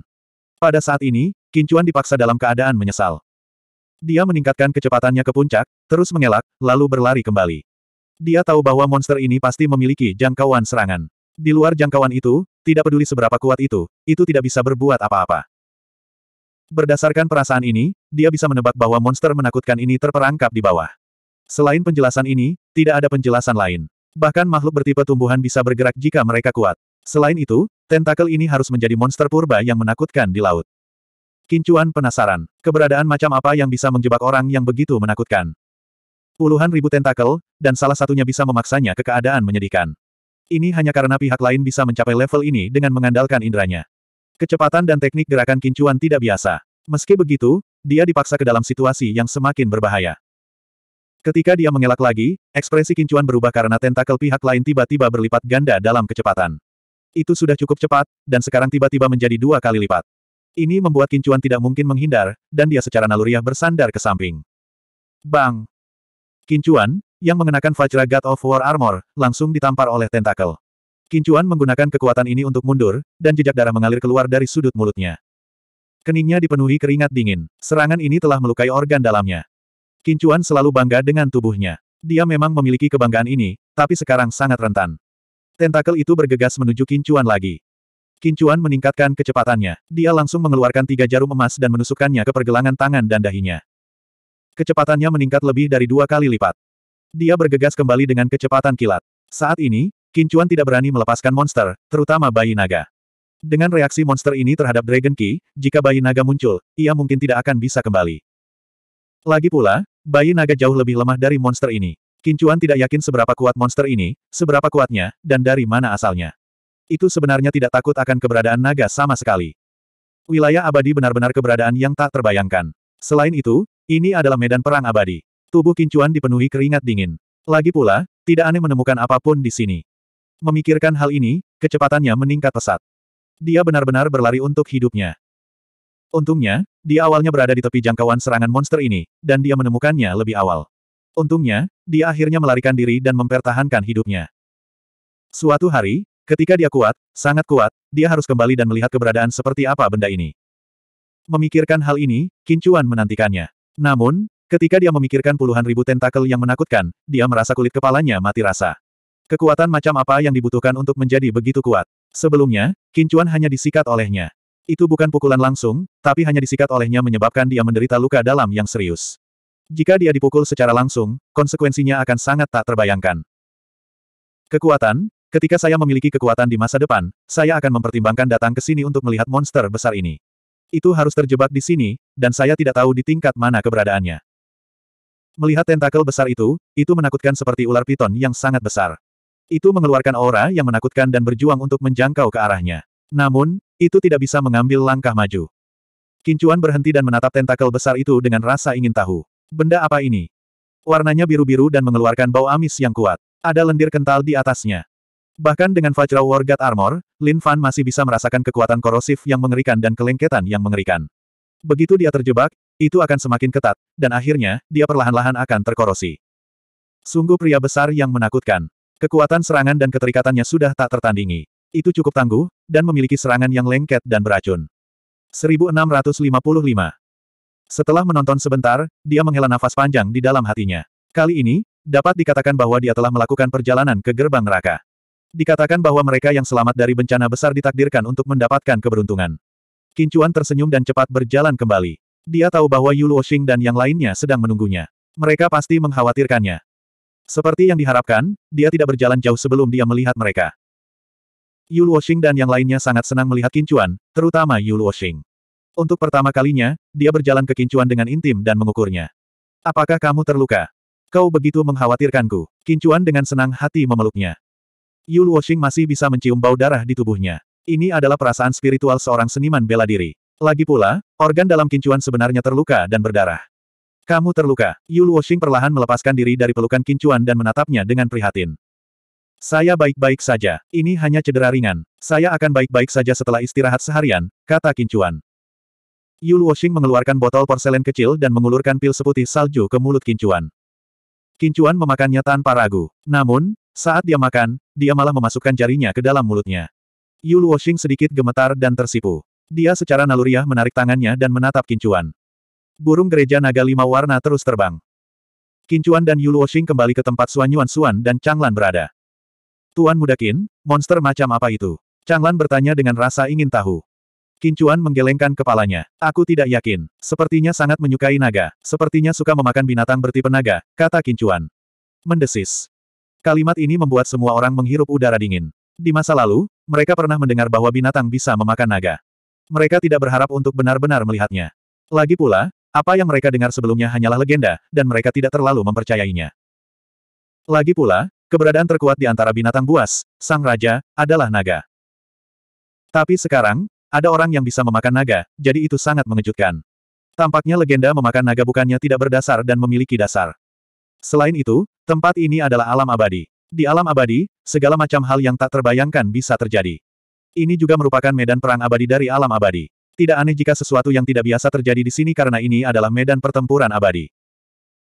[SPEAKER 1] Pada saat ini, Kincuan dipaksa dalam keadaan menyesal. Dia meningkatkan kecepatannya ke puncak, terus mengelak, lalu berlari kembali. Dia tahu bahwa monster ini pasti memiliki jangkauan serangan. Di luar jangkauan itu, tidak peduli seberapa kuat itu, itu tidak bisa berbuat apa-apa. Berdasarkan perasaan ini, dia bisa menebak bahwa monster menakutkan ini terperangkap di bawah. Selain penjelasan ini, tidak ada penjelasan lain. Bahkan makhluk bertipe tumbuhan bisa bergerak jika mereka kuat. Selain itu, tentakel ini harus menjadi monster purba yang menakutkan di laut. Kincuan penasaran, keberadaan macam apa yang bisa menjebak orang yang begitu menakutkan. Puluhan ribu tentakel, dan salah satunya bisa memaksanya ke keadaan menyedihkan. Ini hanya karena pihak lain bisa mencapai level ini dengan mengandalkan indranya. Kecepatan dan teknik gerakan kincuan tidak biasa. Meski begitu, dia dipaksa ke dalam situasi yang semakin berbahaya. Ketika dia mengelak lagi, ekspresi kincuan berubah karena tentakel pihak lain tiba-tiba berlipat ganda dalam kecepatan. Itu sudah cukup cepat, dan sekarang tiba-tiba menjadi dua kali lipat. Ini membuat Kincuan tidak mungkin menghindar, dan dia secara naluriah bersandar ke samping. Bang! Kincuan, yang mengenakan Vajra God of War Armor, langsung ditampar oleh tentakel. Kincuan menggunakan kekuatan ini untuk mundur, dan jejak darah mengalir keluar dari sudut mulutnya. Keningnya dipenuhi keringat dingin. Serangan ini telah melukai organ dalamnya. Kincuan selalu bangga dengan tubuhnya. Dia memang memiliki kebanggaan ini, tapi sekarang sangat rentan. Tentakel itu bergegas menuju Kincuan lagi. Kincuan meningkatkan kecepatannya. Dia langsung mengeluarkan tiga jarum emas dan menusukkannya ke pergelangan tangan dan dahinya. Kecepatannya meningkat lebih dari dua kali lipat. Dia bergegas kembali dengan kecepatan kilat. Saat ini, Kincuan tidak berani melepaskan monster, terutama bayi naga. Dengan reaksi monster ini terhadap Dragon Key, jika bayi naga muncul, ia mungkin tidak akan bisa kembali. Lagi pula, bayi naga jauh lebih lemah dari monster ini. Kincuan tidak yakin seberapa kuat monster ini, seberapa kuatnya, dan dari mana asalnya. Itu sebenarnya tidak takut akan keberadaan naga sama sekali. Wilayah abadi benar-benar keberadaan yang tak terbayangkan. Selain itu, ini adalah medan perang abadi. Tubuh Kincuan dipenuhi keringat dingin. Lagi pula, tidak aneh menemukan apapun di sini. Memikirkan hal ini, kecepatannya meningkat pesat. Dia benar-benar berlari untuk hidupnya. Untungnya, dia awalnya berada di tepi jangkauan serangan monster ini, dan dia menemukannya lebih awal. Untungnya, dia akhirnya melarikan diri dan mempertahankan hidupnya. Suatu hari, ketika dia kuat, sangat kuat, dia harus kembali dan melihat keberadaan seperti apa benda ini. Memikirkan hal ini, Kincuan menantikannya. Namun, ketika dia memikirkan puluhan ribu tentakel yang menakutkan, dia merasa kulit kepalanya mati rasa. Kekuatan macam apa yang dibutuhkan untuk menjadi begitu kuat? Sebelumnya, Kincuan hanya disikat olehnya. Itu bukan pukulan langsung, tapi hanya disikat olehnya menyebabkan dia menderita luka dalam yang serius. Jika dia dipukul secara langsung, konsekuensinya akan sangat tak terbayangkan. Kekuatan, ketika saya memiliki kekuatan di masa depan, saya akan mempertimbangkan datang ke sini untuk melihat monster besar ini. Itu harus terjebak di sini, dan saya tidak tahu di tingkat mana keberadaannya. Melihat tentakel besar itu, itu menakutkan seperti ular piton yang sangat besar. Itu mengeluarkan aura yang menakutkan dan berjuang untuk menjangkau ke arahnya. Namun, itu tidak bisa mengambil langkah maju. Kincuan berhenti dan menatap tentakel besar itu dengan rasa ingin tahu. Benda apa ini? Warnanya biru-biru dan mengeluarkan bau amis yang kuat. Ada lendir kental di atasnya. Bahkan dengan Fajra War God Armor, Lin Fan masih bisa merasakan kekuatan korosif yang mengerikan dan kelengketan yang mengerikan. Begitu dia terjebak, itu akan semakin ketat, dan akhirnya, dia perlahan-lahan akan terkorosi. Sungguh pria besar yang menakutkan. Kekuatan serangan dan keterikatannya sudah tak tertandingi. Itu cukup tangguh, dan memiliki serangan yang lengket dan beracun. 1655 setelah menonton sebentar, dia menghela nafas panjang di dalam hatinya. Kali ini, dapat dikatakan bahwa dia telah melakukan perjalanan ke gerbang neraka. Dikatakan bahwa mereka yang selamat dari bencana besar ditakdirkan untuk mendapatkan keberuntungan. Kincuan tersenyum dan cepat berjalan kembali. Dia tahu bahwa Yu Xing dan yang lainnya sedang menunggunya. Mereka pasti mengkhawatirkannya. Seperti yang diharapkan, dia tidak berjalan jauh sebelum dia melihat mereka. Yu Xing dan yang lainnya sangat senang melihat Kincuan, terutama Yu Xing. Untuk pertama kalinya, dia berjalan ke kincuan dengan intim dan mengukurnya. Apakah kamu terluka? Kau begitu mengkhawatirkanku. Kincuan dengan senang hati memeluknya. Yul Washing masih bisa mencium bau darah di tubuhnya. Ini adalah perasaan spiritual seorang seniman bela diri. Lagi pula, organ dalam kincuan sebenarnya terluka dan berdarah. Kamu terluka. Yul Washing perlahan melepaskan diri dari pelukan kincuan dan menatapnya dengan prihatin. Saya baik-baik saja. Ini hanya cedera ringan. Saya akan baik-baik saja setelah istirahat seharian, kata kincuan. Yul Washing mengeluarkan botol porselen kecil dan mengulurkan pil seputih salju ke mulut Kincuan. Kincuan memakannya tanpa ragu. Namun, saat dia makan, dia malah memasukkan jarinya ke dalam mulutnya. Yul Washing sedikit gemetar dan tersipu. Dia secara naluriah menarik tangannya dan menatap Kincuan. Burung gereja naga lima warna terus terbang. Kincuan dan Yul Washing kembali ke tempat Suan Yuan Suan dan Changlan berada. Tuan Mudakin, monster macam apa itu? Changlan bertanya dengan rasa ingin tahu. Kincuan menggelengkan kepalanya. Aku tidak yakin. Sepertinya sangat menyukai naga. Sepertinya suka memakan binatang bertipe naga, kata Kincuan. Mendesis. Kalimat ini membuat semua orang menghirup udara dingin. Di masa lalu, mereka pernah mendengar bahwa binatang bisa memakan naga. Mereka tidak berharap untuk benar-benar melihatnya. Lagi pula, apa yang mereka dengar sebelumnya hanyalah legenda, dan mereka tidak terlalu mempercayainya. Lagi pula, keberadaan terkuat di antara binatang buas, sang raja, adalah naga. Tapi sekarang, ada orang yang bisa memakan naga, jadi itu sangat mengejutkan. Tampaknya legenda memakan naga bukannya tidak berdasar dan memiliki dasar. Selain itu, tempat ini adalah alam abadi. Di alam abadi, segala macam hal yang tak terbayangkan bisa terjadi. Ini juga merupakan medan perang abadi dari alam abadi. Tidak aneh jika sesuatu yang tidak biasa terjadi di sini karena ini adalah medan pertempuran abadi.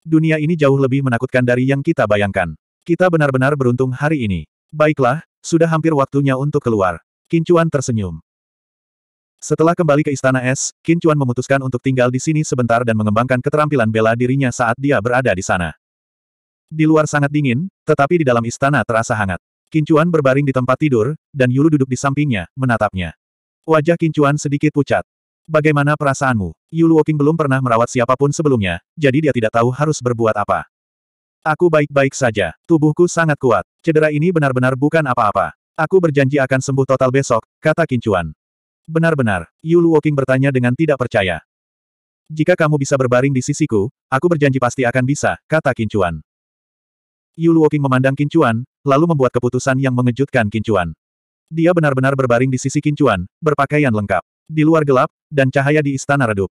[SPEAKER 1] Dunia ini jauh lebih menakutkan dari yang kita bayangkan. Kita benar-benar beruntung hari ini. Baiklah, sudah hampir waktunya untuk keluar. Kincuan tersenyum. Setelah kembali ke Istana Es, Qin Chuan memutuskan untuk tinggal di sini sebentar dan mengembangkan keterampilan bela dirinya saat dia berada di sana. Di luar sangat dingin, tetapi di dalam istana terasa hangat. Qin Chuan berbaring di tempat tidur, dan Yulu duduk di sampingnya, menatapnya. Wajah Qin Chuan sedikit pucat. Bagaimana perasaanmu? Yulu Woking belum pernah merawat siapapun sebelumnya, jadi dia tidak tahu harus berbuat apa. Aku baik-baik saja. Tubuhku sangat kuat. Cedera ini benar-benar bukan apa-apa. Aku berjanji akan sembuh total besok, kata Kincuan. Benar-benar, Yu Luoking bertanya dengan tidak percaya. Jika kamu bisa berbaring di sisiku, aku berjanji pasti akan bisa, kata Kincuan. Yu Luoking memandang Kincuan, lalu membuat keputusan yang mengejutkan Kincuan. Dia benar-benar berbaring di sisi Kincuan, berpakaian lengkap. Di luar gelap, dan cahaya di istana redup.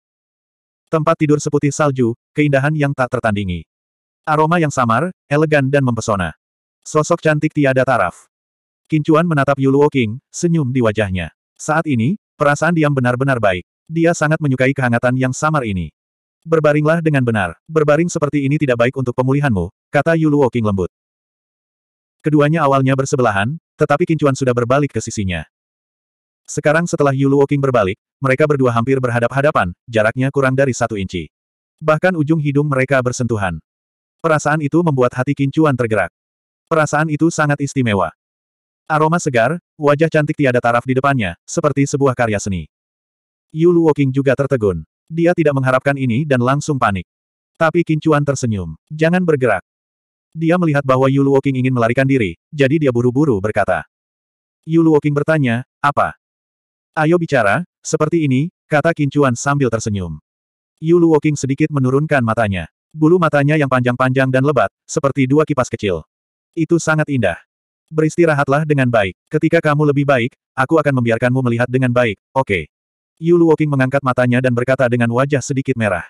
[SPEAKER 1] Tempat tidur seputih salju, keindahan yang tak tertandingi. Aroma yang samar, elegan dan mempesona. Sosok cantik tiada taraf. Kincuan menatap Yu Luoking, senyum di wajahnya. Saat ini, perasaan diam benar-benar baik. Dia sangat menyukai kehangatan yang samar ini. Berbaringlah dengan benar. Berbaring seperti ini tidak baik untuk pemulihanmu, kata Yulu Woking lembut. Keduanya awalnya bersebelahan, tetapi Kincuan sudah berbalik ke sisinya. Sekarang setelah Yulu Woking berbalik, mereka berdua hampir berhadap-hadapan, jaraknya kurang dari satu inci. Bahkan ujung hidung mereka bersentuhan. Perasaan itu membuat hati Kincuan tergerak. Perasaan itu sangat istimewa. Aroma segar, wajah cantik tiada taraf di depannya, seperti sebuah karya seni. Yu Luoking juga tertegun. Dia tidak mengharapkan ini dan langsung panik. Tapi Kincuan tersenyum. Jangan bergerak. Dia melihat bahwa Yu Luoking ingin melarikan diri, jadi dia buru-buru berkata. Yu Luoking bertanya, apa? Ayo bicara, seperti ini, kata Kincuan sambil tersenyum. Yu Luoking sedikit menurunkan matanya. Bulu matanya yang panjang-panjang dan lebat, seperti dua kipas kecil. Itu sangat indah. Beristirahatlah dengan baik. Ketika kamu lebih baik, aku akan membiarkanmu melihat dengan baik, oke. Okay. Yu Luoking mengangkat matanya dan berkata dengan wajah sedikit merah.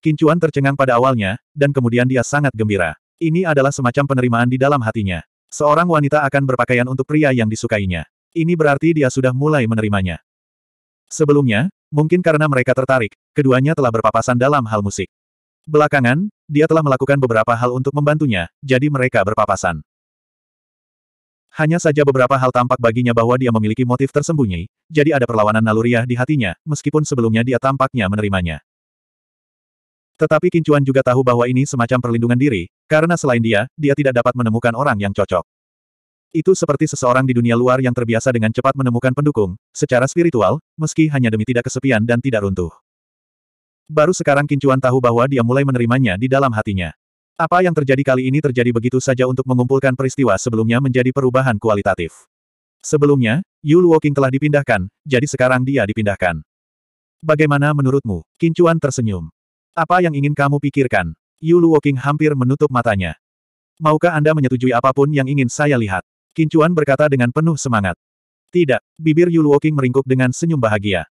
[SPEAKER 1] Kincuan tercengang pada awalnya, dan kemudian dia sangat gembira. Ini adalah semacam penerimaan di dalam hatinya. Seorang wanita akan berpakaian untuk pria yang disukainya. Ini berarti dia sudah mulai menerimanya. Sebelumnya, mungkin karena mereka tertarik, keduanya telah berpapasan dalam hal musik. Belakangan, dia telah melakukan beberapa hal untuk membantunya, jadi mereka berpapasan. Hanya saja beberapa hal tampak baginya bahwa dia memiliki motif tersembunyi, jadi ada perlawanan naluriah di hatinya, meskipun sebelumnya dia tampaknya menerimanya. Tetapi Kincuan juga tahu bahwa ini semacam perlindungan diri, karena selain dia, dia tidak dapat menemukan orang yang cocok. Itu seperti seseorang di dunia luar yang terbiasa dengan cepat menemukan pendukung, secara spiritual, meski hanya demi tidak kesepian dan tidak runtuh. Baru sekarang Kincuan tahu bahwa dia mulai menerimanya di dalam hatinya. Apa yang terjadi kali ini terjadi begitu saja untuk mengumpulkan peristiwa sebelumnya menjadi perubahan kualitatif. Sebelumnya, Yu Luoking telah dipindahkan, jadi sekarang dia dipindahkan. Bagaimana menurutmu? Kincuan tersenyum. Apa yang ingin kamu pikirkan? Yu Luoking hampir menutup matanya. Maukah Anda menyetujui apapun yang ingin saya lihat? Kincuan berkata dengan penuh semangat. Tidak, bibir Yu Luoking meringkuk dengan senyum bahagia.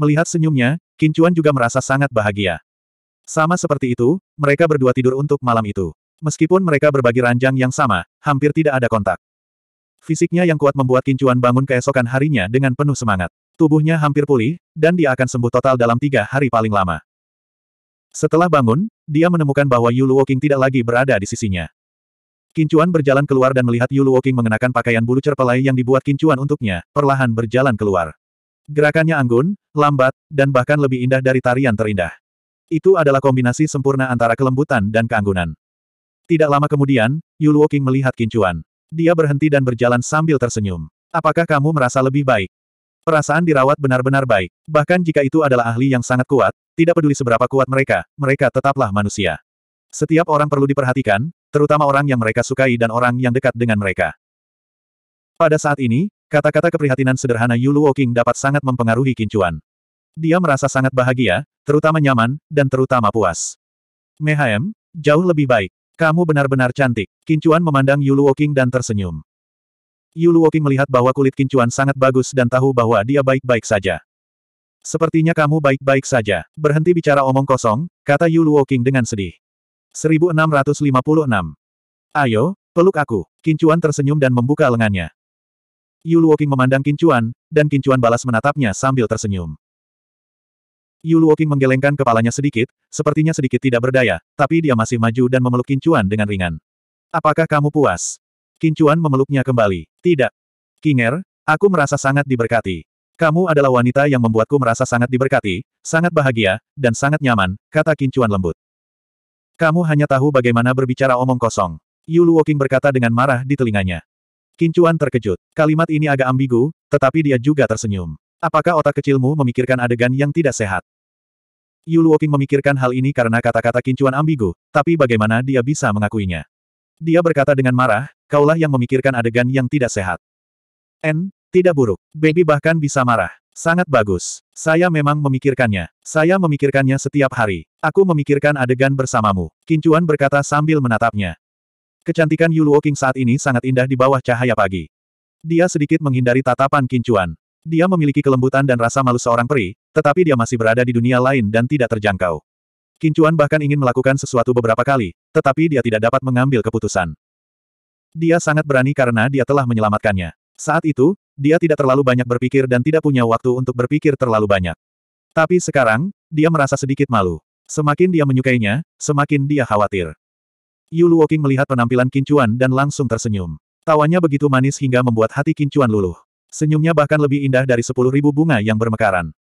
[SPEAKER 1] Melihat senyumnya, Kincuan juga merasa sangat bahagia. Sama seperti itu, mereka berdua tidur untuk malam itu. Meskipun mereka berbagi ranjang yang sama, hampir tidak ada kontak. Fisiknya yang kuat membuat Kincuan bangun keesokan harinya dengan penuh semangat. Tubuhnya hampir pulih, dan dia akan sembuh total dalam tiga hari paling lama. Setelah bangun, dia menemukan bahwa Yu Luoking tidak lagi berada di sisinya. Kincuan berjalan keluar dan melihat Yu Luoking mengenakan pakaian bulu cerpelai yang dibuat Kincuan untuknya, perlahan berjalan keluar. Gerakannya anggun, lambat, dan bahkan lebih indah dari tarian terindah. Itu adalah kombinasi sempurna antara kelembutan dan keanggunan. Tidak lama kemudian, Yu Luoking melihat Kincuan. Dia berhenti dan berjalan sambil tersenyum. Apakah kamu merasa lebih baik? Perasaan dirawat benar-benar baik. Bahkan jika itu adalah ahli yang sangat kuat, tidak peduli seberapa kuat mereka, mereka tetaplah manusia. Setiap orang perlu diperhatikan, terutama orang yang mereka sukai dan orang yang dekat dengan mereka. Pada saat ini, kata-kata keprihatinan sederhana Yu Luoqing dapat sangat mempengaruhi Kincuan. Dia merasa sangat bahagia, terutama nyaman, dan terutama puas. Mehaem, jauh lebih baik. Kamu benar-benar cantik. Kincuan memandang Yulu Woking dan tersenyum. Yulu Woking melihat bahwa kulit Kincuan sangat bagus dan tahu bahwa dia baik-baik saja. Sepertinya kamu baik-baik saja. Berhenti bicara omong kosong, kata Yulu Woking dengan sedih. 1656. Ayo, peluk aku. Kincuan tersenyum dan membuka lengannya. Yulu Woking memandang Kincuan, dan Kincuan balas menatapnya sambil tersenyum. Yulu Woking menggelengkan kepalanya sedikit, sepertinya sedikit tidak berdaya, tapi dia masih maju dan memeluk Kincuan dengan ringan. Apakah kamu puas? Kincuan memeluknya kembali. Tidak. Kinger, aku merasa sangat diberkati. Kamu adalah wanita yang membuatku merasa sangat diberkati, sangat bahagia, dan sangat nyaman, kata Kincuan lembut. Kamu hanya tahu bagaimana berbicara omong kosong. Yulu Woking berkata dengan marah di telinganya. Kincuan terkejut. Kalimat ini agak ambigu, tetapi dia juga tersenyum. Apakah otak kecilmu memikirkan adegan yang tidak sehat? Yu Luoqing memikirkan hal ini karena kata-kata kincuan ambigu, tapi bagaimana dia bisa mengakuinya? Dia berkata dengan marah, kaulah yang memikirkan adegan yang tidak sehat. N, tidak buruk. Baby bahkan bisa marah. Sangat bagus. Saya memang memikirkannya. Saya memikirkannya setiap hari. Aku memikirkan adegan bersamamu. Kincuan berkata sambil menatapnya. Kecantikan Yu Luoking saat ini sangat indah di bawah cahaya pagi. Dia sedikit menghindari tatapan Kincuan. Dia memiliki kelembutan dan rasa malu seorang peri, tetapi dia masih berada di dunia lain dan tidak terjangkau. Kincuan bahkan ingin melakukan sesuatu beberapa kali, tetapi dia tidak dapat mengambil keputusan. Dia sangat berani karena dia telah menyelamatkannya. Saat itu, dia tidak terlalu banyak berpikir dan tidak punya waktu untuk berpikir terlalu banyak. Tapi sekarang, dia merasa sedikit malu. Semakin dia menyukainya, semakin dia khawatir. Yu Luoking melihat penampilan Kincuan dan langsung tersenyum. Tawanya begitu manis hingga membuat hati Kincuan luluh. Senyumnya bahkan lebih indah dari sepuluh ribu bunga yang bermekaran.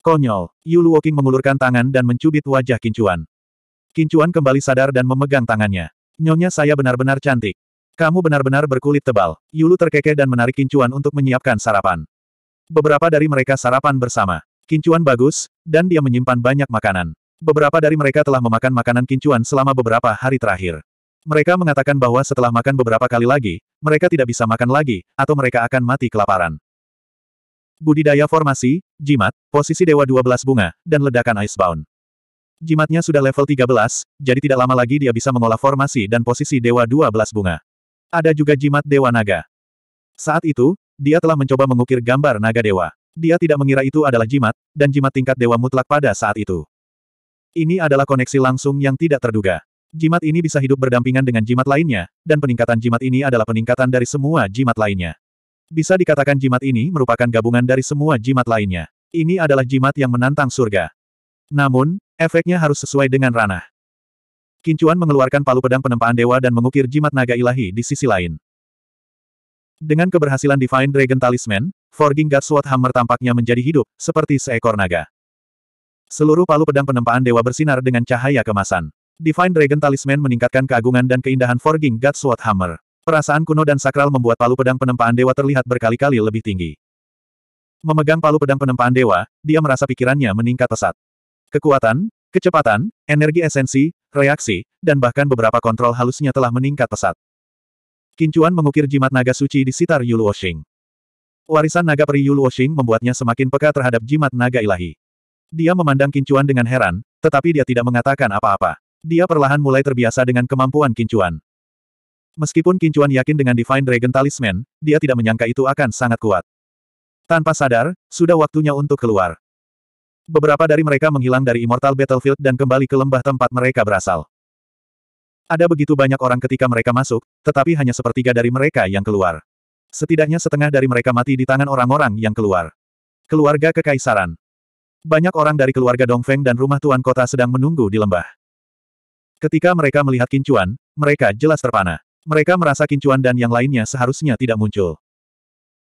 [SPEAKER 1] Konyol, Yu Luoqing mengulurkan tangan dan mencubit wajah Kincuan. Kincuan kembali sadar dan memegang tangannya. Nyonya saya benar-benar cantik. Kamu benar-benar berkulit tebal. Yulu terkekeh dan menarik Kincuan untuk menyiapkan sarapan. Beberapa dari mereka sarapan bersama. Kincuan bagus, dan dia menyimpan banyak makanan. Beberapa dari mereka telah memakan makanan Kincuan selama beberapa hari terakhir. Mereka mengatakan bahwa setelah makan beberapa kali lagi, mereka tidak bisa makan lagi, atau mereka akan mati kelaparan. Budidaya formasi, jimat, posisi dewa 12 bunga, dan ledakan icebound. Jimatnya sudah level 13, jadi tidak lama lagi dia bisa mengolah formasi dan posisi dewa 12 bunga. Ada juga jimat dewa naga. Saat itu, dia telah mencoba mengukir gambar naga dewa. Dia tidak mengira itu adalah jimat, dan jimat tingkat dewa mutlak pada saat itu. Ini adalah koneksi langsung yang tidak terduga. Jimat ini bisa hidup berdampingan dengan jimat lainnya, dan peningkatan jimat ini adalah peningkatan dari semua jimat lainnya. Bisa dikatakan jimat ini merupakan gabungan dari semua jimat lainnya. Ini adalah jimat yang menantang surga. Namun, efeknya harus sesuai dengan ranah. Kincuan mengeluarkan palu pedang penempaan dewa dan mengukir jimat naga ilahi di sisi lain. Dengan keberhasilan Divine Dragon Talisman, Forging God Sword Hammer tampaknya menjadi hidup, seperti seekor naga. Seluruh palu pedang penempaan dewa bersinar dengan cahaya kemasan. Divine Dragon Talisman meningkatkan keagungan dan keindahan Forging God Sword Hammer. Perasaan kuno dan sakral membuat palu pedang penempaan dewa terlihat berkali-kali lebih tinggi. Memegang palu pedang penempaan dewa, dia merasa pikirannya meningkat pesat. Kekuatan, kecepatan, energi esensi, reaksi, dan bahkan beberapa kontrol halusnya telah meningkat pesat. Kincuan mengukir jimat naga suci di sitar Yulu Oshing. Warisan naga peri Yulu Oshing membuatnya semakin peka terhadap jimat naga ilahi. Dia memandang Kincuan dengan heran, tetapi dia tidak mengatakan apa-apa. Dia perlahan mulai terbiasa dengan kemampuan Kincuan. Meskipun Kincuan yakin dengan Divine Dragon Talisman, dia tidak menyangka itu akan sangat kuat. Tanpa sadar, sudah waktunya untuk keluar. Beberapa dari mereka menghilang dari Immortal Battlefield dan kembali ke lembah tempat mereka berasal. Ada begitu banyak orang ketika mereka masuk, tetapi hanya sepertiga dari mereka yang keluar. Setidaknya setengah dari mereka mati di tangan orang-orang yang keluar. Keluarga Kekaisaran Banyak orang dari keluarga Dongfeng dan rumah tuan kota sedang menunggu di lembah. Ketika mereka melihat Kincuan, mereka jelas terpana. Mereka merasa Kincuan dan yang lainnya seharusnya tidak muncul.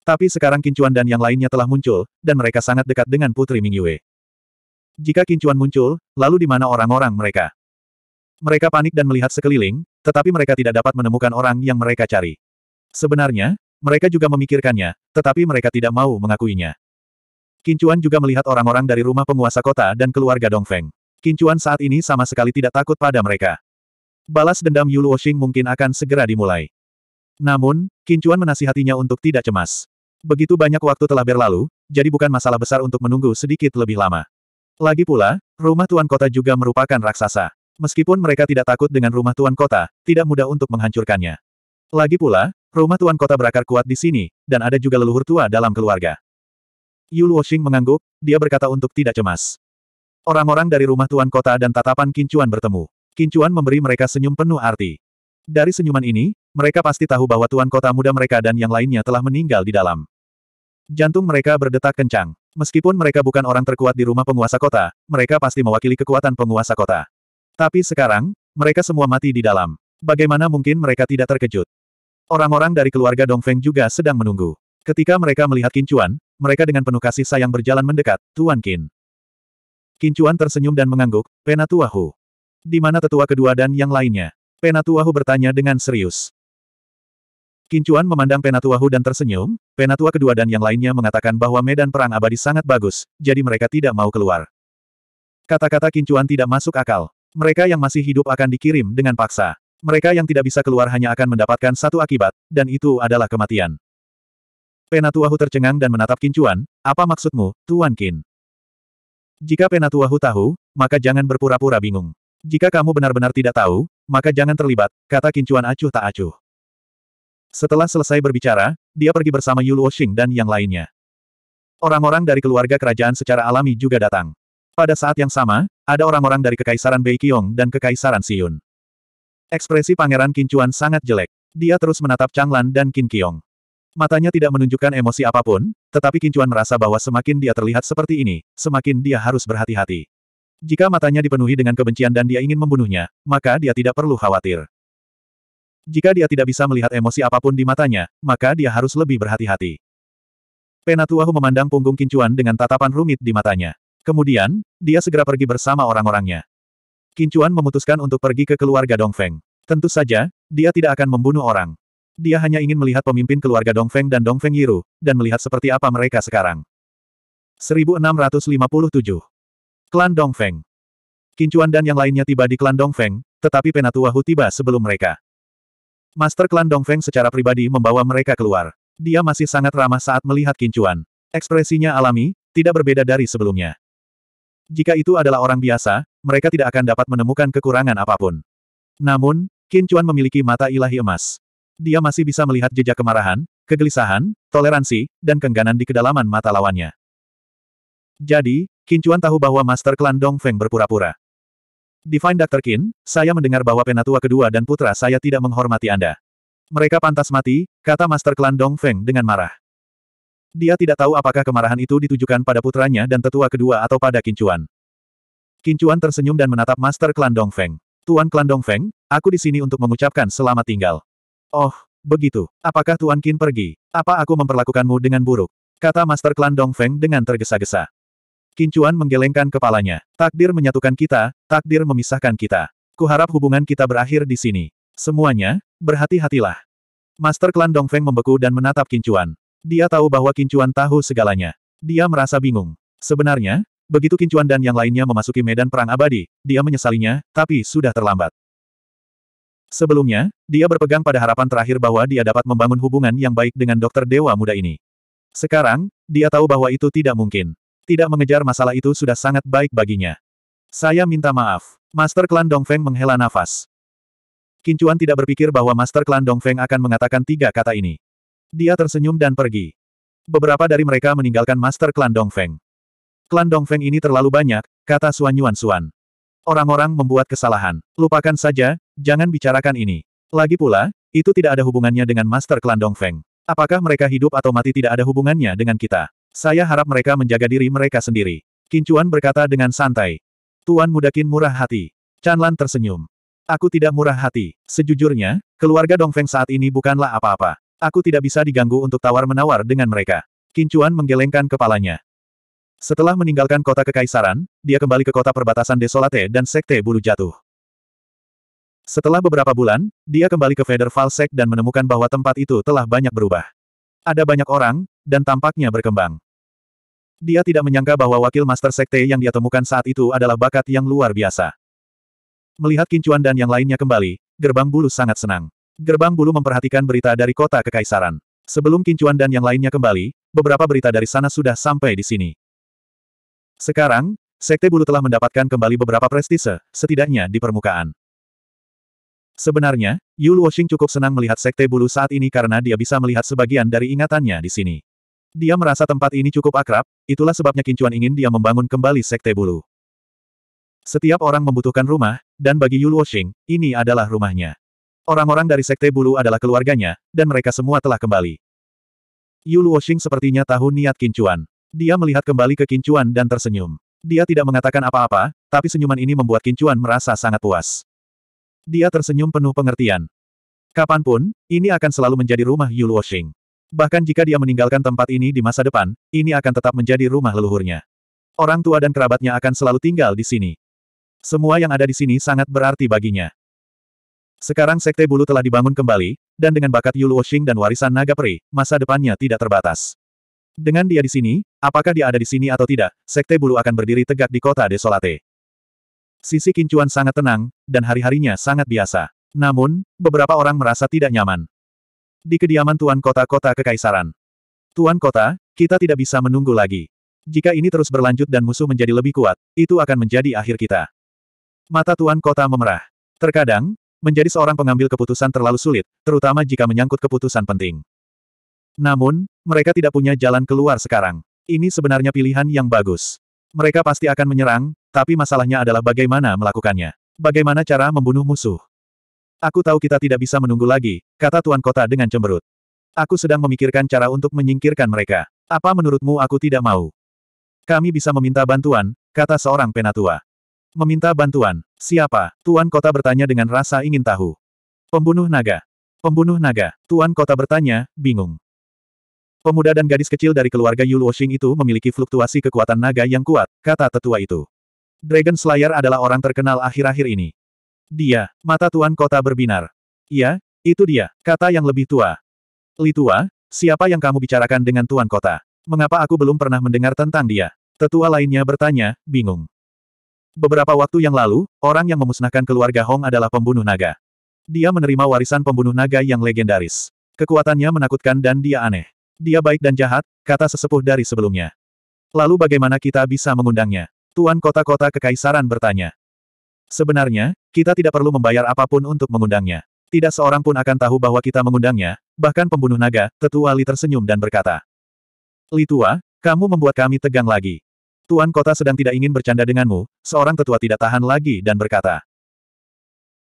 [SPEAKER 1] Tapi sekarang Kincuan dan yang lainnya telah muncul, dan mereka sangat dekat dengan Putri Mingyue. Jika Kincuan muncul, lalu di mana orang-orang mereka? Mereka panik dan melihat sekeliling, tetapi mereka tidak dapat menemukan orang yang mereka cari. Sebenarnya, mereka juga memikirkannya, tetapi mereka tidak mau mengakuinya. Kincuan juga melihat orang-orang dari rumah penguasa kota dan keluarga Dongfeng. Kincuan saat ini sama sekali tidak takut pada mereka. Balas dendam Yulu Oshing mungkin akan segera dimulai. Namun, Kincuan menasihatinya untuk tidak cemas. Begitu banyak waktu telah berlalu, jadi bukan masalah besar untuk menunggu sedikit lebih lama. Lagi pula, rumah tuan kota juga merupakan raksasa. Meskipun mereka tidak takut dengan rumah tuan kota, tidak mudah untuk menghancurkannya. Lagi pula, rumah tuan kota berakar kuat di sini, dan ada juga leluhur tua dalam keluarga. Yu Luoxing mengangguk, dia berkata untuk tidak cemas. Orang-orang dari rumah tuan kota dan tatapan Kincuan bertemu. Kincuan memberi mereka senyum penuh arti. Dari senyuman ini, mereka pasti tahu bahwa tuan kota muda mereka dan yang lainnya telah meninggal di dalam. Jantung mereka berdetak kencang. Meskipun mereka bukan orang terkuat di rumah penguasa kota, mereka pasti mewakili kekuatan penguasa kota. Tapi sekarang, mereka semua mati di dalam. Bagaimana mungkin mereka tidak terkejut? Orang-orang dari keluarga Dongfeng juga sedang menunggu. Ketika mereka melihat Kincuan, mereka dengan penuh kasih sayang berjalan mendekat, Tuan Kin. Kincuan tersenyum dan mengangguk, Penatuahu. Di mana tetua kedua dan yang lainnya? Penatuahu bertanya dengan serius. Kincuan memandang Penatuahu dan tersenyum, Penatua kedua dan yang lainnya mengatakan bahwa medan perang abadi sangat bagus, jadi mereka tidak mau keluar. Kata-kata Kincuan tidak masuk akal. Mereka yang masih hidup akan dikirim dengan paksa. Mereka yang tidak bisa keluar hanya akan mendapatkan satu akibat, dan itu adalah kematian. Penatuahu tercengang dan menatap Kincuan, apa maksudmu, Tuan Kin? Jika Penatuahu tahu, maka jangan berpura-pura bingung. Jika kamu benar-benar tidak tahu, maka jangan terlibat, kata Kincuan acuh tak acuh. Setelah selesai berbicara, dia pergi bersama Yulu Oshing dan yang lainnya. Orang-orang dari keluarga kerajaan secara alami juga datang. Pada saat yang sama, ada orang-orang dari Kekaisaran Beikyong dan Kekaisaran Siyun. Ekspresi Pangeran Kincuan sangat jelek. Dia terus menatap Changlan dan Qin Qiong. Matanya tidak menunjukkan emosi apapun, tetapi Kincuan merasa bahwa semakin dia terlihat seperti ini, semakin dia harus berhati-hati. Jika matanya dipenuhi dengan kebencian dan dia ingin membunuhnya, maka dia tidak perlu khawatir. Jika dia tidak bisa melihat emosi apapun di matanya, maka dia harus lebih berhati-hati. Penatuahu memandang punggung Kincuan dengan tatapan rumit di matanya. Kemudian, dia segera pergi bersama orang-orangnya. Kincuan memutuskan untuk pergi ke keluarga Dongfeng. Tentu saja, dia tidak akan membunuh orang. Dia hanya ingin melihat pemimpin keluarga Dongfeng dan Dongfeng Yiru, dan melihat seperti apa mereka sekarang. 1657 Klan Dongfeng. Kincuan dan yang lainnya tiba di klan Dongfeng, tetapi Penatua Hu tiba sebelum mereka. Master klan Dongfeng secara pribadi membawa mereka keluar. Dia masih sangat ramah saat melihat Kincuan. Ekspresinya alami, tidak berbeda dari sebelumnya. Jika itu adalah orang biasa, mereka tidak akan dapat menemukan kekurangan apapun. Namun, Kincuan memiliki mata ilahi emas. Dia masih bisa melihat jejak kemarahan, kegelisahan, toleransi, dan kengganan di kedalaman mata lawannya. Jadi, Kincuan tahu bahwa Master Klan Dong Feng berpura-pura. Divine Dr. Qin, saya mendengar bahwa penatua kedua dan putra saya tidak menghormati Anda. Mereka pantas mati, kata Master Klan Dong Feng dengan marah. Dia tidak tahu apakah kemarahan itu ditujukan pada putranya dan tetua kedua atau pada Kincuan. Kincuan tersenyum dan menatap Master Klan Dong Feng. Tuan Klan Dong Feng, aku di sini untuk mengucapkan selamat tinggal. Oh, begitu. Apakah Tuan Qin pergi? Apa aku memperlakukanmu dengan buruk? Kata Master Klan Dong Feng dengan tergesa-gesa. Kincuan menggelengkan kepalanya. Takdir menyatukan kita, takdir memisahkan kita. Kuharap hubungan kita berakhir di sini. Semuanya, berhati-hatilah. Master Klan Dongfeng membeku dan menatap Kincuan. Dia tahu bahwa Kincuan tahu segalanya. Dia merasa bingung. Sebenarnya, begitu Kincuan dan yang lainnya memasuki medan perang abadi, dia menyesalinya, tapi sudah terlambat. Sebelumnya, dia berpegang pada harapan terakhir bahwa dia dapat membangun hubungan yang baik dengan dokter dewa muda ini. Sekarang, dia tahu bahwa itu tidak mungkin tidak mengejar masalah itu sudah sangat baik baginya. Saya minta maaf. Master Klan Dongfeng menghela nafas. Kincuan tidak berpikir bahwa Master Klan Dongfeng akan mengatakan tiga kata ini. Dia tersenyum dan pergi. Beberapa dari mereka meninggalkan Master Klan Dongfeng. Klan Dongfeng ini terlalu banyak, kata Suan Yuan Suan. Orang-orang membuat kesalahan. Lupakan saja, jangan bicarakan ini. Lagi pula, itu tidak ada hubungannya dengan Master Klan Dongfeng. Apakah mereka hidup atau mati tidak ada hubungannya dengan kita. Saya harap mereka menjaga diri mereka sendiri. Kincuan berkata dengan santai. Tuan muda Qin murah hati. Chanlan tersenyum. Aku tidak murah hati. Sejujurnya, keluarga Dong Feng saat ini bukanlah apa-apa. Aku tidak bisa diganggu untuk tawar-menawar dengan mereka. Kincuan menggelengkan kepalanya. Setelah meninggalkan kota kekaisaran, dia kembali ke kota perbatasan Desolate dan Sekte Bulu Jatuh. Setelah beberapa bulan, dia kembali ke Federal Falsek dan menemukan bahwa tempat itu telah banyak berubah. Ada banyak orang, dan tampaknya berkembang. Dia tidak menyangka bahwa wakil Master Sekte yang dia temukan saat itu adalah bakat yang luar biasa. Melihat Kincuan dan yang lainnya kembali, Gerbang Bulu sangat senang. Gerbang Bulu memperhatikan berita dari kota Kekaisaran. Sebelum Kincuan dan yang lainnya kembali, beberapa berita dari sana sudah sampai di sini. Sekarang, Sekte Bulu telah mendapatkan kembali beberapa prestise, setidaknya di permukaan. Sebenarnya, Yu Washing cukup senang melihat Sekte Bulu saat ini karena dia bisa melihat sebagian dari ingatannya di sini. Dia merasa tempat ini cukup akrab, itulah sebabnya Kincuan ingin dia membangun kembali Sekte Bulu. Setiap orang membutuhkan rumah, dan bagi Yuluo Shing, ini adalah rumahnya. Orang-orang dari Sekte Bulu adalah keluarganya, dan mereka semua telah kembali. Yuluo Shing sepertinya tahu niat Kincuan. Dia melihat kembali ke Kincuan dan tersenyum. Dia tidak mengatakan apa-apa, tapi senyuman ini membuat Kincuan merasa sangat puas. Dia tersenyum penuh pengertian. Kapanpun, ini akan selalu menjadi rumah Yuluo Shing. Bahkan jika dia meninggalkan tempat ini di masa depan, ini akan tetap menjadi rumah leluhurnya. Orang tua dan kerabatnya akan selalu tinggal di sini. Semua yang ada di sini sangat berarti baginya. Sekarang Sekte Bulu telah dibangun kembali, dan dengan bakat Yulu Oshing dan warisan naga peri, masa depannya tidak terbatas. Dengan dia di sini, apakah dia ada di sini atau tidak, Sekte Bulu akan berdiri tegak di kota Desolate. Sisi Kincuan sangat tenang, dan hari-harinya sangat biasa. Namun, beberapa orang merasa tidak nyaman. Di kediaman Tuan Kota-Kota Kekaisaran. Tuan Kota, kita tidak bisa menunggu lagi. Jika ini terus berlanjut dan musuh menjadi lebih kuat, itu akan menjadi akhir kita. Mata Tuan Kota memerah. Terkadang, menjadi seorang pengambil keputusan terlalu sulit, terutama jika menyangkut keputusan penting. Namun, mereka tidak punya jalan keluar sekarang. Ini sebenarnya pilihan yang bagus. Mereka pasti akan menyerang, tapi masalahnya adalah bagaimana melakukannya. Bagaimana cara membunuh musuh? Aku tahu kita tidak bisa menunggu lagi, kata Tuan Kota dengan cemberut. Aku sedang memikirkan cara untuk menyingkirkan mereka. Apa menurutmu aku tidak mau? Kami bisa meminta bantuan, kata seorang penatua. Meminta bantuan, siapa? Tuan Kota bertanya dengan rasa ingin tahu. Pembunuh naga. Pembunuh naga, Tuan Kota bertanya, bingung. Pemuda dan gadis kecil dari keluarga Yu Washing itu memiliki fluktuasi kekuatan naga yang kuat, kata tetua itu. Dragon Slayer adalah orang terkenal akhir-akhir ini. Dia, mata tuan kota berbinar. Iya, itu dia, kata yang lebih tua. Li tua, siapa yang kamu bicarakan dengan tuan kota? Mengapa aku belum pernah mendengar tentang dia? Tetua lainnya bertanya, bingung. Beberapa waktu yang lalu, orang yang memusnahkan keluarga Hong adalah pembunuh naga. Dia menerima warisan pembunuh naga yang legendaris. Kekuatannya menakutkan dan dia aneh. Dia baik dan jahat, kata sesepuh dari sebelumnya. Lalu bagaimana kita bisa mengundangnya? Tuan kota-kota kekaisaran bertanya. Sebenarnya, kita tidak perlu membayar apapun untuk mengundangnya. Tidak seorang pun akan tahu bahwa kita mengundangnya, bahkan pembunuh naga, tetua Li tersenyum dan berkata. Li tua, kamu membuat kami tegang lagi. Tuan kota sedang tidak ingin bercanda denganmu, seorang tetua tidak tahan lagi dan berkata.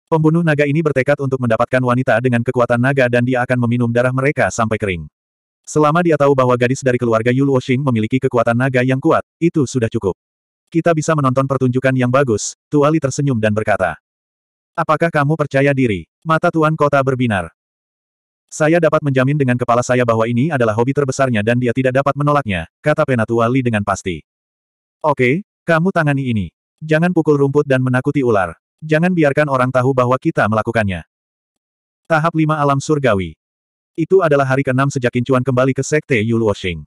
[SPEAKER 1] Pembunuh naga ini bertekad untuk mendapatkan wanita dengan kekuatan naga dan dia akan meminum darah mereka sampai kering. Selama dia tahu bahwa gadis dari keluarga Yu Washing memiliki kekuatan naga yang kuat, itu sudah cukup. Kita bisa menonton pertunjukan yang bagus, Tuali tersenyum dan berkata. Apakah kamu percaya diri? Mata Tuan Kota berbinar. Saya dapat menjamin dengan kepala saya bahwa ini adalah hobi terbesarnya dan dia tidak dapat menolaknya, kata Penatua Li dengan pasti. Oke, kamu tangani ini. Jangan pukul rumput dan menakuti ular. Jangan biarkan orang tahu bahwa kita melakukannya. Tahap 5 Alam Surgawi Itu adalah hari ke-6 sejak Kincuan kembali ke Sekte Yuluoshing.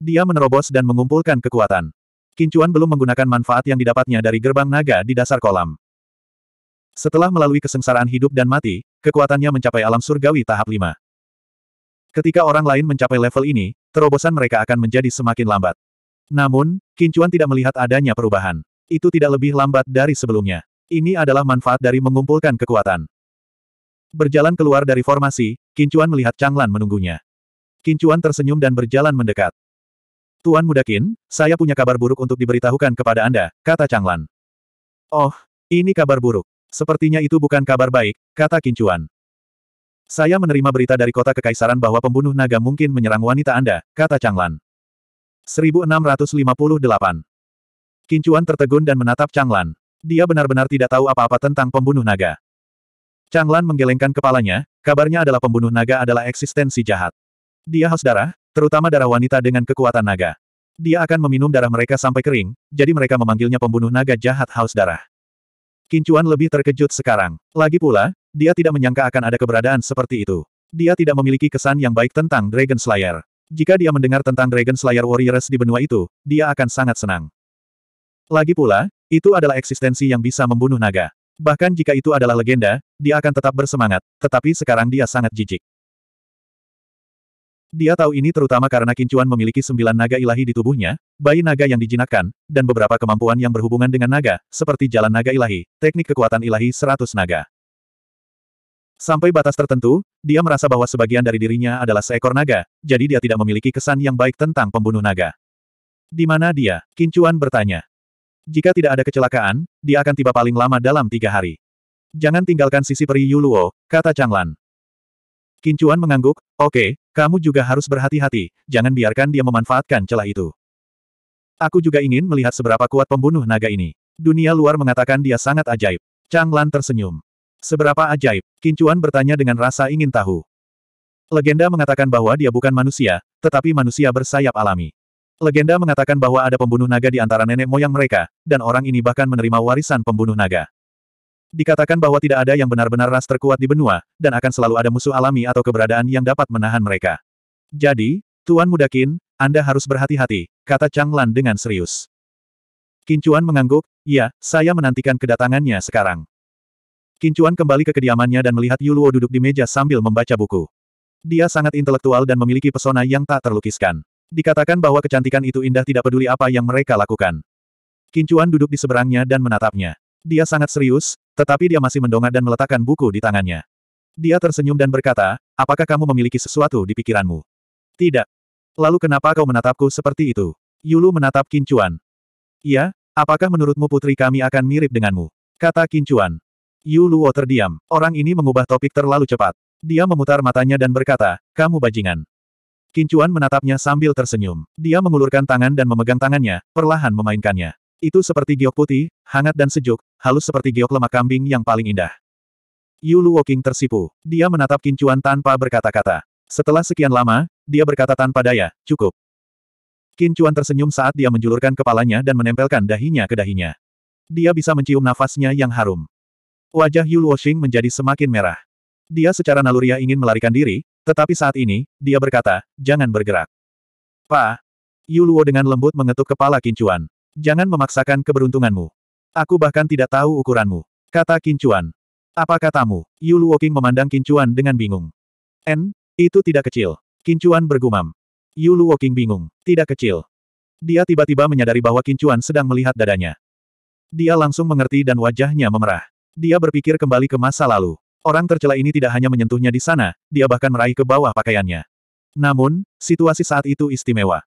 [SPEAKER 1] Dia menerobos dan mengumpulkan kekuatan. Kincuan belum menggunakan manfaat yang didapatnya dari gerbang naga di dasar kolam. Setelah melalui kesengsaraan hidup dan mati, kekuatannya mencapai alam surgawi tahap 5. Ketika orang lain mencapai level ini, terobosan mereka akan menjadi semakin lambat. Namun, Kincuan tidak melihat adanya perubahan. Itu tidak lebih lambat dari sebelumnya. Ini adalah manfaat dari mengumpulkan kekuatan. Berjalan keluar dari formasi, Kincuan melihat Changlan menunggunya. Kincuan tersenyum dan berjalan mendekat. Tuan Muda saya punya kabar buruk untuk diberitahukan kepada Anda, kata Changlan. Oh, ini kabar buruk. Sepertinya itu bukan kabar baik, kata Kincuan. Saya menerima berita dari kota kekaisaran bahwa pembunuh naga mungkin menyerang wanita Anda, kata Changlan. 1658. Kincuan tertegun dan menatap Changlan. Dia benar-benar tidak tahu apa-apa tentang pembunuh naga. Changlan menggelengkan kepalanya, kabarnya adalah pembunuh naga adalah eksistensi jahat. Dia haus darah, terutama darah wanita dengan kekuatan naga. Dia akan meminum darah mereka sampai kering, jadi mereka memanggilnya pembunuh naga jahat haus darah. Kincuan lebih terkejut sekarang. Lagi pula, dia tidak menyangka akan ada keberadaan seperti itu. Dia tidak memiliki kesan yang baik tentang Dragon Slayer. Jika dia mendengar tentang Dragon Slayer Warriors di benua itu, dia akan sangat senang. Lagi pula, itu adalah eksistensi yang bisa membunuh naga. Bahkan jika itu adalah legenda, dia akan tetap bersemangat, tetapi sekarang dia sangat jijik. Dia tahu ini terutama karena Kincuan memiliki sembilan naga ilahi di tubuhnya, bayi naga yang dijinakkan, dan beberapa kemampuan yang berhubungan dengan naga, seperti jalan naga ilahi, teknik kekuatan ilahi seratus naga. Sampai batas tertentu, dia merasa bahwa sebagian dari dirinya adalah seekor naga, jadi dia tidak memiliki kesan yang baik tentang pembunuh naga. Di mana dia? Kincuan bertanya. Jika tidak ada kecelakaan, dia akan tiba paling lama dalam tiga hari. Jangan tinggalkan sisi peri Yuluo, kata Changlan. Kincuan mengangguk, oke, okay, kamu juga harus berhati-hati, jangan biarkan dia memanfaatkan celah itu. Aku juga ingin melihat seberapa kuat pembunuh naga ini. Dunia luar mengatakan dia sangat ajaib. Chang Lan tersenyum. Seberapa ajaib? Kincuan bertanya dengan rasa ingin tahu. Legenda mengatakan bahwa dia bukan manusia, tetapi manusia bersayap alami. Legenda mengatakan bahwa ada pembunuh naga di antara nenek moyang mereka, dan orang ini bahkan menerima warisan pembunuh naga. Dikatakan bahwa tidak ada yang benar-benar ras terkuat di benua, dan akan selalu ada musuh alami atau keberadaan yang dapat menahan mereka. Jadi, Tuan Mudakin, Anda harus berhati-hati, kata Chang Lan dengan serius. Kincuan mengangguk, ya, saya menantikan kedatangannya sekarang. Kincuan kembali ke kediamannya dan melihat Yuluo duduk di meja sambil membaca buku. Dia sangat intelektual dan memiliki pesona yang tak terlukiskan. Dikatakan bahwa kecantikan itu indah tidak peduli apa yang mereka lakukan. Kincuan duduk di seberangnya dan menatapnya. Dia sangat serius, tetapi dia masih mendongak dan meletakkan buku di tangannya. Dia tersenyum dan berkata, apakah kamu memiliki sesuatu di pikiranmu? Tidak. Lalu kenapa kau menatapku seperti itu? Yulu menatap Kincuan. Iya, apakah menurutmu putri kami akan mirip denganmu? Kata Kincuan. Yuluo terdiam. Orang ini mengubah topik terlalu cepat. Dia memutar matanya dan berkata, kamu bajingan. Kincuan menatapnya sambil tersenyum. Dia mengulurkan tangan dan memegang tangannya, perlahan memainkannya. Itu seperti giok putih, hangat dan sejuk, halus seperti giok lemak kambing yang paling indah. Yulu Woking tersipu. Dia menatap Kincuan tanpa berkata-kata. Setelah sekian lama, dia berkata tanpa daya, cukup. Kincuan tersenyum saat dia menjulurkan kepalanya dan menempelkan dahinya ke dahinya. Dia bisa mencium nafasnya yang harum. Wajah Yulu Woking menjadi semakin merah. Dia secara naluriah ingin melarikan diri, tetapi saat ini, dia berkata, jangan bergerak. Pa. Yu Luo dengan lembut mengetuk kepala Kincuan. Jangan memaksakan keberuntunganmu. Aku bahkan tidak tahu ukuranmu. Kata Kincuan. Apa katamu? Yu Woking memandang Kincuan dengan bingung. N, itu tidak kecil. Kincuan bergumam. Yu Woking bingung. Tidak kecil. Dia tiba-tiba menyadari bahwa Kincuan sedang melihat dadanya. Dia langsung mengerti dan wajahnya memerah. Dia berpikir kembali ke masa lalu. Orang tercela ini tidak hanya menyentuhnya di sana, dia bahkan meraih ke bawah pakaiannya. Namun, situasi saat itu istimewa.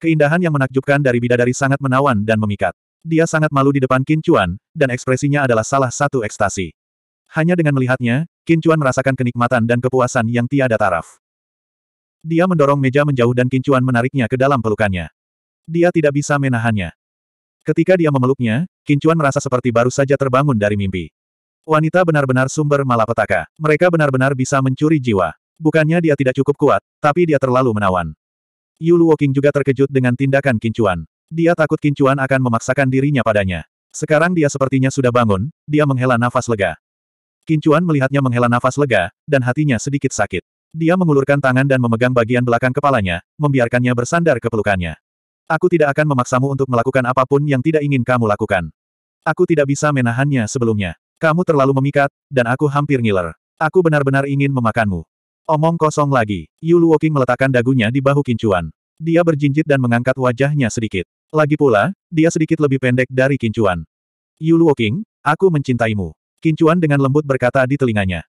[SPEAKER 1] Keindahan yang menakjubkan dari bidadari sangat menawan dan memikat. Dia sangat malu di depan Qin Chuan, dan ekspresinya adalah salah satu ekstasi. Hanya dengan melihatnya, Qin Chuan merasakan kenikmatan dan kepuasan yang tiada taraf. Dia mendorong meja menjauh dan Qin Chuan menariknya ke dalam pelukannya. Dia tidak bisa menahannya. Ketika dia memeluknya, Qin Chuan merasa seperti baru saja terbangun dari mimpi. Wanita benar-benar sumber malapetaka. Mereka benar-benar bisa mencuri jiwa. Bukannya dia tidak cukup kuat, tapi dia terlalu menawan. Yulu Woking juga terkejut dengan tindakan Kincuan. Dia takut Kincuan akan memaksakan dirinya padanya. Sekarang dia sepertinya sudah bangun, dia menghela nafas lega. Kincuan melihatnya menghela nafas lega, dan hatinya sedikit sakit. Dia mengulurkan tangan dan memegang bagian belakang kepalanya, membiarkannya bersandar ke pelukannya. Aku tidak akan memaksamu untuk melakukan apapun yang tidak ingin kamu lakukan. Aku tidak bisa menahannya sebelumnya. Kamu terlalu memikat, dan aku hampir ngiler. Aku benar-benar ingin memakanmu. Omong kosong lagi. Yu Luoking meletakkan dagunya di bahu Kincuan. Dia berjinjit dan mengangkat wajahnya sedikit. Lagi pula, dia sedikit lebih pendek dari Kincuan. Yu Luoking, aku mencintaimu. Kincuan dengan lembut berkata di telinganya.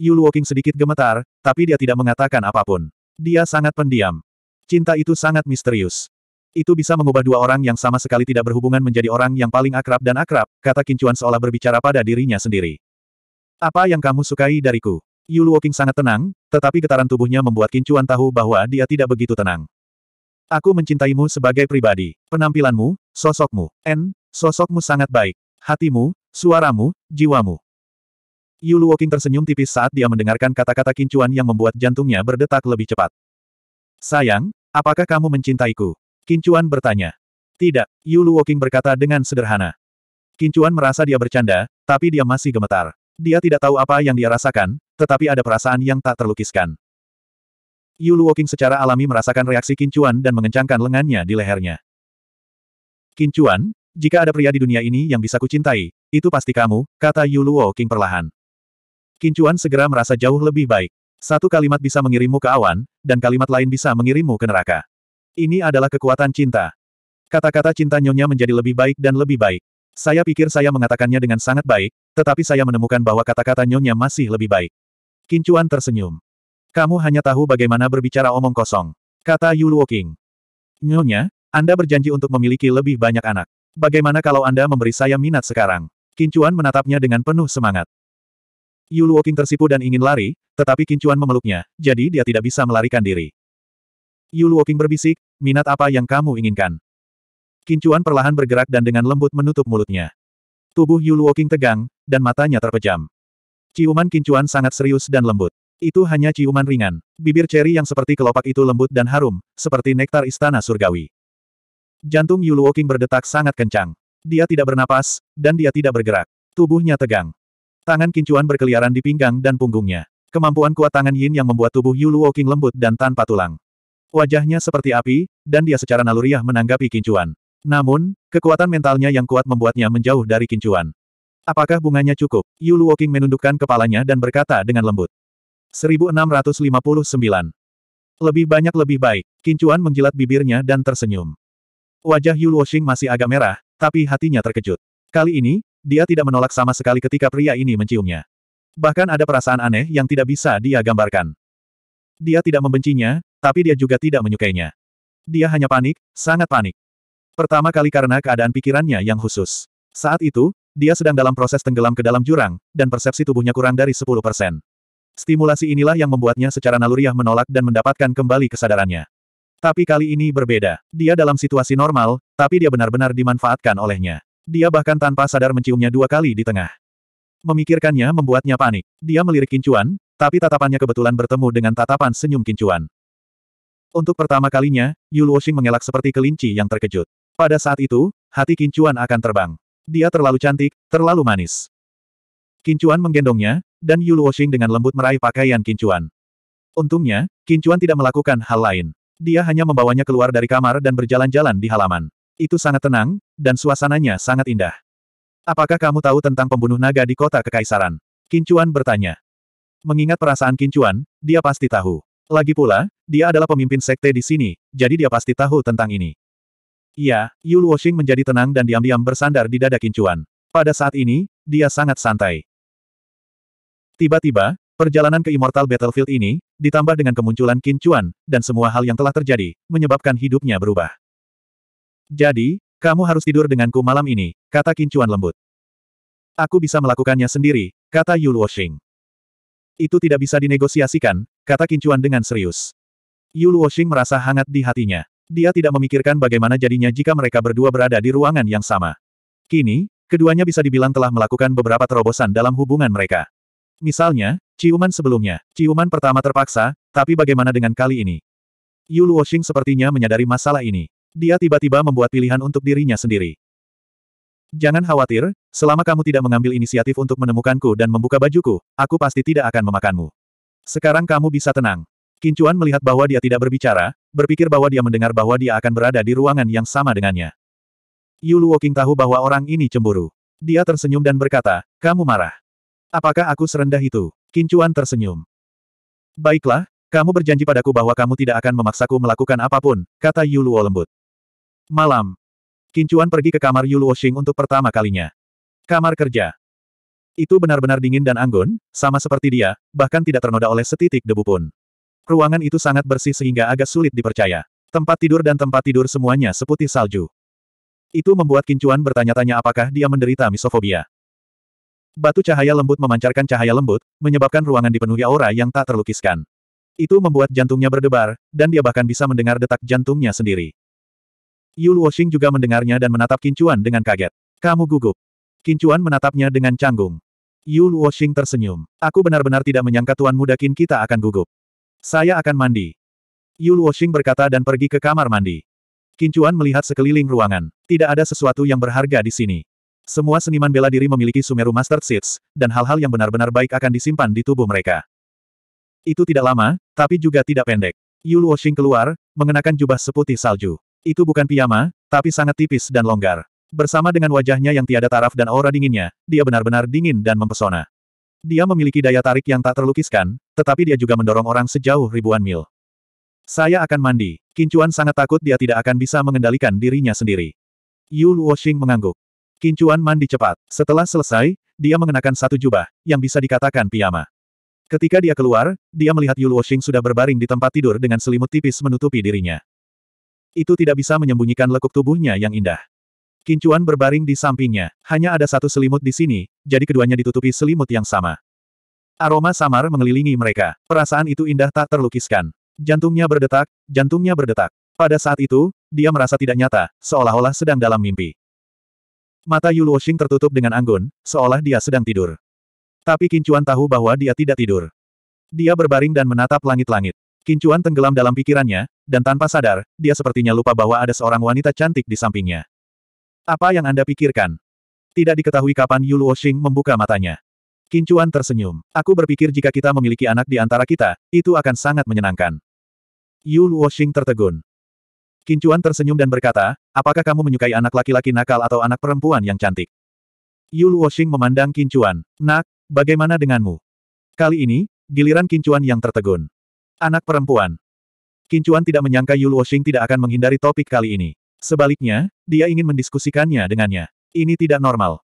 [SPEAKER 1] Yu Luoking sedikit gemetar, tapi dia tidak mengatakan apapun. Dia sangat pendiam. Cinta itu sangat misterius. Itu bisa mengubah dua orang yang sama sekali tidak berhubungan menjadi orang yang paling akrab dan akrab, kata Kincuan seolah berbicara pada dirinya sendiri. Apa yang kamu sukai dariku? Yulu Walking sangat tenang, tetapi getaran tubuhnya membuat Kincuan tahu bahwa dia tidak begitu tenang. Aku mencintaimu sebagai pribadi, penampilanmu, sosokmu, N, sosokmu sangat baik, hatimu, suaramu, jiwamu. Yulu Walking tersenyum tipis saat dia mendengarkan kata-kata Kincuan yang membuat jantungnya berdetak lebih cepat. Sayang, apakah kamu mencintaiku? Kincuan bertanya. Tidak, Yulu Walking berkata dengan sederhana. Kincuan merasa dia bercanda, tapi dia masih gemetar. Dia tidak tahu apa yang dia rasakan, tetapi ada perasaan yang tak terlukiskan. Yu Luoking secara alami merasakan reaksi Kincuan dan mengencangkan lengannya di lehernya. Kincuan, jika ada pria di dunia ini yang bisa kucintai, itu pasti kamu, kata Yu Luoking perlahan. Kincuan segera merasa jauh lebih baik. Satu kalimat bisa mengirimmu ke awan, dan kalimat lain bisa mengirimmu ke neraka. Ini adalah kekuatan cinta. Kata-kata cinta nyonya menjadi lebih baik dan lebih baik. Saya pikir saya mengatakannya dengan sangat baik, tetapi saya menemukan bahwa kata-kata nyonya masih lebih baik. Kincuan tersenyum. Kamu hanya tahu bagaimana berbicara omong kosong. Kata Yu Luoking. Nyonya, Anda berjanji untuk memiliki lebih banyak anak. Bagaimana kalau Anda memberi saya minat sekarang? Kincuan menatapnya dengan penuh semangat. Yu Luoking tersipu dan ingin lari, tetapi Kincuan memeluknya, jadi dia tidak bisa melarikan diri. Yu Luoking berbisik, minat apa yang kamu inginkan? Kincuan perlahan bergerak dan dengan lembut menutup mulutnya. Tubuh Yu Luoking tegang, dan matanya terpejam. Ciuman kincuan sangat serius dan lembut. Itu hanya ciuman ringan. Bibir ceri yang seperti kelopak itu lembut dan harum, seperti nektar istana surgawi. Jantung Yu Woking berdetak sangat kencang. Dia tidak bernapas, dan dia tidak bergerak. Tubuhnya tegang. Tangan kincuan berkeliaran di pinggang dan punggungnya. Kemampuan kuat tangan Yin yang membuat tubuh Yu Woking lembut dan tanpa tulang. Wajahnya seperti api, dan dia secara naluriah menanggapi kincuan. Namun, kekuatan mentalnya yang kuat membuatnya menjauh dari kincuan. Apakah bunganya cukup? Yu Luoking menundukkan kepalanya dan berkata dengan lembut. 1659. Lebih banyak lebih baik. Kincuan menjilat bibirnya dan tersenyum. Wajah Yu Luoxing masih agak merah, tapi hatinya terkejut. Kali ini, dia tidak menolak sama sekali ketika pria ini menciumnya. Bahkan ada perasaan aneh yang tidak bisa dia gambarkan. Dia tidak membencinya, tapi dia juga tidak menyukainya. Dia hanya panik, sangat panik. Pertama kali karena keadaan pikirannya yang khusus. Saat itu, dia sedang dalam proses tenggelam ke dalam jurang, dan persepsi tubuhnya kurang dari 10%. Stimulasi inilah yang membuatnya secara naluriah menolak dan mendapatkan kembali kesadarannya. Tapi kali ini berbeda. Dia dalam situasi normal, tapi dia benar-benar dimanfaatkan olehnya. Dia bahkan tanpa sadar menciumnya dua kali di tengah. Memikirkannya membuatnya panik. Dia melirik Kincuan, tapi tatapannya kebetulan bertemu dengan tatapan senyum Kincuan. Untuk pertama kalinya, Yu Wuxing mengelak seperti kelinci yang terkejut. Pada saat itu, hati Kincuan akan terbang. Dia terlalu cantik, terlalu manis. Kincuan menggendongnya, dan Yu Luoxing dengan lembut meraih pakaian Kincuan. Untungnya, Kincuan tidak melakukan hal lain. Dia hanya membawanya keluar dari kamar dan berjalan-jalan di halaman. Itu sangat tenang, dan suasananya sangat indah. Apakah kamu tahu tentang pembunuh naga di kota Kekaisaran? Kincuan bertanya. Mengingat perasaan Kincuan, dia pasti tahu. Lagi pula, dia adalah pemimpin sekte di sini, jadi dia pasti tahu tentang ini. Iya, Yu Woshing menjadi tenang dan diam-diam bersandar di dada Kincuan. Pada saat ini, dia sangat santai. Tiba-tiba, perjalanan ke Immortal Battlefield ini, ditambah dengan kemunculan Kincuan, dan semua hal yang telah terjadi, menyebabkan hidupnya berubah. Jadi, kamu harus tidur denganku malam ini, kata Kincuan lembut. Aku bisa melakukannya sendiri, kata Yu Woshing. Itu tidak bisa dinegosiasikan, kata Kincuan dengan serius. Yu Woshing merasa hangat di hatinya. Dia tidak memikirkan bagaimana jadinya jika mereka berdua berada di ruangan yang sama. Kini, keduanya bisa dibilang telah melakukan beberapa terobosan dalam hubungan mereka. Misalnya, ciuman sebelumnya. Ciuman pertama terpaksa, tapi bagaimana dengan kali ini? Yu Luoxing sepertinya menyadari masalah ini. Dia tiba-tiba membuat pilihan untuk dirinya sendiri. Jangan khawatir, selama kamu tidak mengambil inisiatif untuk menemukanku dan membuka bajuku, aku pasti tidak akan memakanmu. Sekarang kamu bisa tenang. Kincuan melihat bahwa dia tidak berbicara, berpikir bahwa dia mendengar bahwa dia akan berada di ruangan yang sama dengannya. Yu Luoking tahu bahwa orang ini cemburu. Dia tersenyum dan berkata, kamu marah. Apakah aku serendah itu? Kincuan tersenyum. Baiklah, kamu berjanji padaku bahwa kamu tidak akan memaksaku melakukan apapun, kata Yu Luo lembut. Malam. Kincuan pergi ke kamar Yu Luo Xing untuk pertama kalinya. Kamar kerja. Itu benar-benar dingin dan anggun, sama seperti dia, bahkan tidak ternoda oleh setitik debu pun. Ruangan itu sangat bersih sehingga agak sulit dipercaya. Tempat tidur dan tempat tidur semuanya seputih salju. Itu membuat Kincuan bertanya-tanya apakah dia menderita misofobia. Batu cahaya lembut memancarkan cahaya lembut, menyebabkan ruangan dipenuhi aura yang tak terlukiskan. Itu membuat jantungnya berdebar, dan dia bahkan bisa mendengar detak jantungnya sendiri. Yu Washing juga mendengarnya dan menatap Kincuan dengan kaget. Kamu gugup. Kincuan menatapnya dengan canggung. Yu Washing tersenyum. Aku benar-benar tidak menyangka Tuan Muda Kin kita akan gugup. Saya akan mandi. Yu Woshing berkata dan pergi ke kamar mandi. Kincuan melihat sekeliling ruangan. Tidak ada sesuatu yang berharga di sini. Semua seniman bela diri memiliki Sumeru Master Seeds, dan hal-hal yang benar-benar baik akan disimpan di tubuh mereka. Itu tidak lama, tapi juga tidak pendek. Yu Woshing keluar, mengenakan jubah seputih salju. Itu bukan piyama, tapi sangat tipis dan longgar. Bersama dengan wajahnya yang tiada taraf dan aura dinginnya, dia benar-benar dingin dan mempesona. Dia memiliki daya tarik yang tak terlukiskan, tetapi dia juga mendorong orang sejauh ribuan mil. Saya akan mandi. Kincuan sangat takut dia tidak akan bisa mengendalikan dirinya sendiri. Yu Luoxing mengangguk. Kincuan mandi cepat. Setelah selesai, dia mengenakan satu jubah, yang bisa dikatakan piyama. Ketika dia keluar, dia melihat Yu Luoxing sudah berbaring di tempat tidur dengan selimut tipis menutupi dirinya. Itu tidak bisa menyembunyikan lekuk tubuhnya yang indah. Kincuan berbaring di sampingnya. Hanya ada satu selimut di sini, jadi keduanya ditutupi selimut yang sama. Aroma samar mengelilingi mereka. Perasaan itu indah tak terlukiskan. Jantungnya berdetak, jantungnya berdetak. Pada saat itu, dia merasa tidak nyata, seolah-olah sedang dalam mimpi. Mata Yu Luoxing tertutup dengan anggun, seolah dia sedang tidur. Tapi Kincuan tahu bahwa dia tidak tidur. Dia berbaring dan menatap langit-langit. Kincuan tenggelam dalam pikirannya, dan tanpa sadar, dia sepertinya lupa bahwa ada seorang wanita cantik di sampingnya. Apa yang Anda pikirkan? Tidak diketahui kapan Yu Xing membuka matanya. Kincuan tersenyum. Aku berpikir jika kita memiliki anak di antara kita, itu akan sangat menyenangkan. Yu Xing tertegun. Kincuan tersenyum dan berkata, apakah kamu menyukai anak laki-laki nakal atau anak perempuan yang cantik? Yu Xing memandang Kincuan. Nak, bagaimana denganmu? Kali ini, giliran Kincuan yang tertegun. Anak perempuan. Kincuan tidak menyangka Yu Xing tidak akan menghindari topik kali ini. Sebaliknya, dia ingin mendiskusikannya dengannya. Ini tidak normal.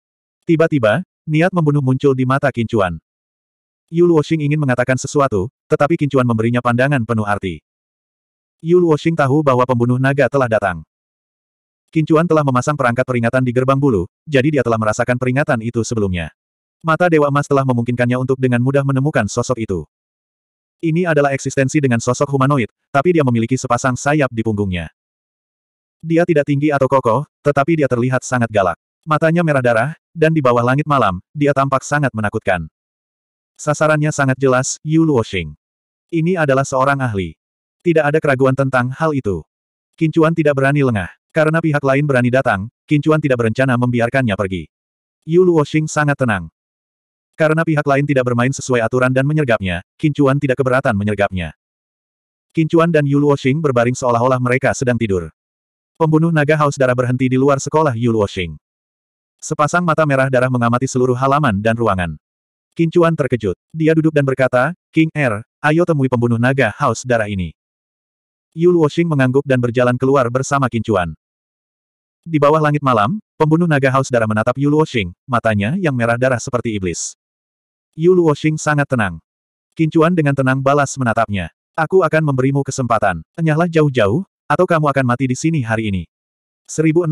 [SPEAKER 1] Tiba-tiba, niat membunuh muncul di mata Kincuan. Yu Luoxing ingin mengatakan sesuatu, tetapi Kincuan memberinya pandangan penuh arti. Yu Luoxing tahu bahwa pembunuh naga telah datang. Kincuan telah memasang perangkat peringatan di gerbang bulu, jadi dia telah merasakan peringatan itu sebelumnya. Mata Dewa Emas telah memungkinkannya untuk dengan mudah menemukan sosok itu. Ini adalah eksistensi dengan sosok humanoid, tapi dia memiliki sepasang sayap di punggungnya. Dia tidak tinggi atau kokoh, tetapi dia terlihat sangat galak. Matanya merah darah, dan di bawah langit malam, dia tampak sangat menakutkan. Sasarannya sangat jelas, Yu Luoxing. Ini adalah seorang ahli. Tidak ada keraguan tentang hal itu. Kincuan tidak berani lengah. Karena pihak lain berani datang, Kincuan tidak berencana membiarkannya pergi. Yu Luoxing sangat tenang. Karena pihak lain tidak bermain sesuai aturan dan menyergapnya, Kincuan tidak keberatan menyergapnya. Kincuan dan Yu Luoxing berbaring seolah-olah mereka sedang tidur. Pembunuh naga haus darah berhenti di luar sekolah Yu Washing. Sepasang mata merah darah mengamati seluruh halaman dan ruangan. Kincuan terkejut. Dia duduk dan berkata, King Er, ayo temui pembunuh naga haus darah ini. Yu Washing mengangguk dan berjalan keluar bersama Kincuan. Di bawah langit malam, pembunuh naga haus darah menatap Yu Washing, matanya yang merah darah seperti iblis. Yu Washing sangat tenang. Kincuan dengan tenang balas menatapnya. Aku akan memberimu kesempatan. Enyahlah jauh-jauh, atau kamu akan mati di sini hari ini. 1660.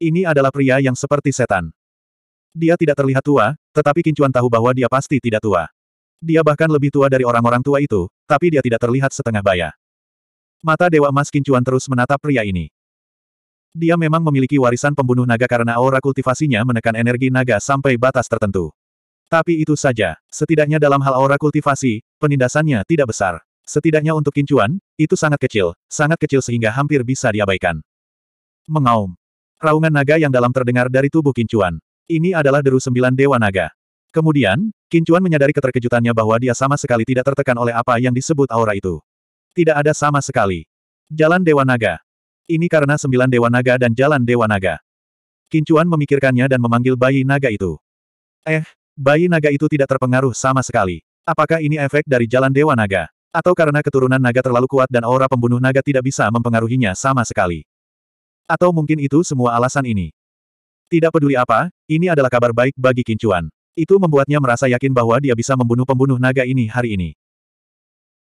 [SPEAKER 1] Ini adalah pria yang seperti setan. Dia tidak terlihat tua, tetapi Kincuan tahu bahwa dia pasti tidak tua. Dia bahkan lebih tua dari orang-orang tua itu, tapi dia tidak terlihat setengah baya. Mata Dewa Emas Kincuan terus menatap pria ini. Dia memang memiliki warisan pembunuh naga karena aura kultivasinya menekan energi naga sampai batas tertentu. Tapi itu saja, setidaknya dalam hal aura kultivasi, penindasannya tidak besar. Setidaknya untuk kincuan, itu sangat kecil, sangat kecil sehingga hampir bisa diabaikan. Mengaum. Raungan naga yang dalam terdengar dari tubuh kincuan. Ini adalah deru sembilan dewa naga. Kemudian, kincuan menyadari keterkejutannya bahwa dia sama sekali tidak tertekan oleh apa yang disebut aura itu. Tidak ada sama sekali. Jalan Dewa Naga. Ini karena sembilan Dewa Naga dan Jalan Dewa Naga. Kincuan memikirkannya dan memanggil bayi naga itu. Eh, bayi naga itu tidak terpengaruh sama sekali. Apakah ini efek dari Jalan Dewa Naga? Atau karena keturunan naga terlalu kuat dan aura pembunuh naga tidak bisa mempengaruhinya sama sekali. Atau mungkin itu semua alasan ini. Tidak peduli apa, ini adalah kabar baik bagi Kincuan. Itu membuatnya merasa yakin bahwa dia bisa membunuh pembunuh naga ini hari ini.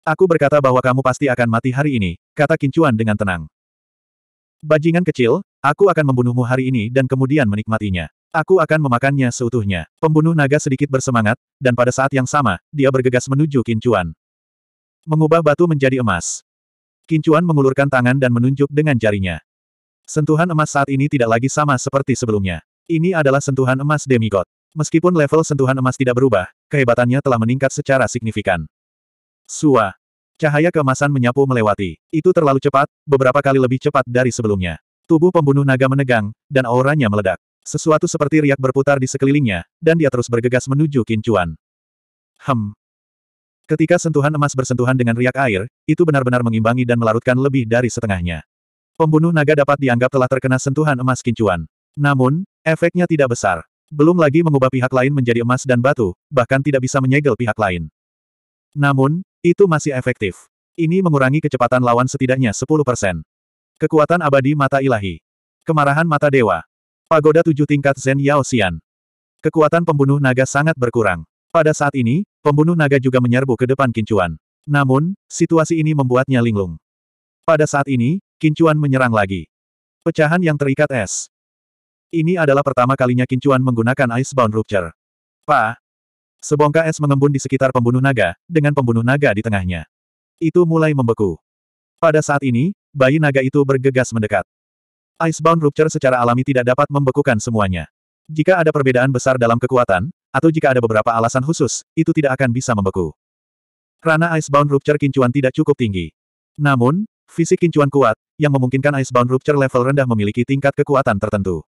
[SPEAKER 1] Aku berkata bahwa kamu pasti akan mati hari ini, kata Kincuan dengan tenang. Bajingan kecil, aku akan membunuhmu hari ini dan kemudian menikmatinya. Aku akan memakannya seutuhnya. Pembunuh naga sedikit bersemangat, dan pada saat yang sama, dia bergegas menuju Kincuan. Mengubah batu menjadi emas. Kincuan mengulurkan tangan dan menunjuk dengan jarinya. Sentuhan emas saat ini tidak lagi sama seperti sebelumnya. Ini adalah sentuhan emas demigod. Meskipun level sentuhan emas tidak berubah, kehebatannya telah meningkat secara signifikan. Sua. Cahaya keemasan menyapu melewati. Itu terlalu cepat, beberapa kali lebih cepat dari sebelumnya. Tubuh pembunuh naga menegang, dan auranya meledak. Sesuatu seperti riak berputar di sekelilingnya, dan dia terus bergegas menuju Kincuan. Hem, Ketika sentuhan emas bersentuhan dengan riak air, itu benar-benar mengimbangi dan melarutkan lebih dari setengahnya. Pembunuh naga dapat dianggap telah terkena sentuhan emas kincuan. Namun, efeknya tidak besar. Belum lagi mengubah pihak lain menjadi emas dan batu, bahkan tidak bisa menyegel pihak lain. Namun, itu masih efektif. Ini mengurangi kecepatan lawan setidaknya 10%. Kekuatan abadi mata ilahi. Kemarahan mata dewa. Pagoda tujuh tingkat Zen Yao Xian. Kekuatan pembunuh naga sangat berkurang. Pada saat ini, pembunuh naga juga menyerbu ke depan Kincuan. Namun, situasi ini membuatnya linglung. Pada saat ini, Kincuan menyerang lagi. Pecahan yang terikat es. Ini adalah pertama kalinya Kincuan menggunakan Icebound Rupture. Pa! Sebongka es mengembun di sekitar pembunuh naga, dengan pembunuh naga di tengahnya. Itu mulai membeku. Pada saat ini, bayi naga itu bergegas mendekat. Icebound Rupture secara alami tidak dapat membekukan semuanya. Jika ada perbedaan besar dalam kekuatan, atau jika ada beberapa alasan khusus, itu tidak akan bisa membeku. Rana Icebound Rupture Kincuan tidak cukup tinggi. Namun, fisik Kincuan kuat, yang memungkinkan Icebound Rupture level rendah memiliki tingkat kekuatan tertentu.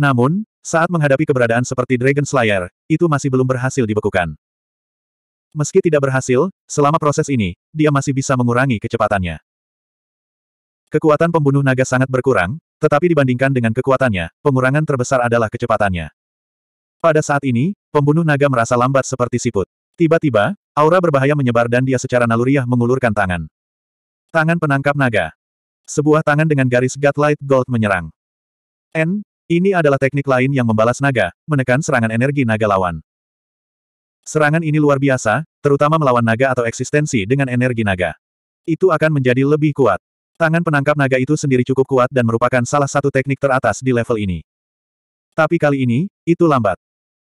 [SPEAKER 1] Namun, saat menghadapi keberadaan seperti Dragon Slayer, itu masih belum berhasil dibekukan. Meski tidak berhasil, selama proses ini, dia masih bisa mengurangi kecepatannya. Kekuatan pembunuh naga sangat berkurang, tetapi dibandingkan dengan kekuatannya, pengurangan terbesar adalah kecepatannya. Pada saat ini, Pembunuh naga merasa lambat seperti siput. Tiba-tiba, aura berbahaya menyebar dan dia secara naluriah mengulurkan tangan. Tangan penangkap naga. Sebuah tangan dengan garis Light Gold menyerang. N, ini adalah teknik lain yang membalas naga, menekan serangan energi naga lawan. Serangan ini luar biasa, terutama melawan naga atau eksistensi dengan energi naga. Itu akan menjadi lebih kuat. Tangan penangkap naga itu sendiri cukup kuat dan merupakan salah satu teknik teratas di level ini. Tapi kali ini, itu lambat.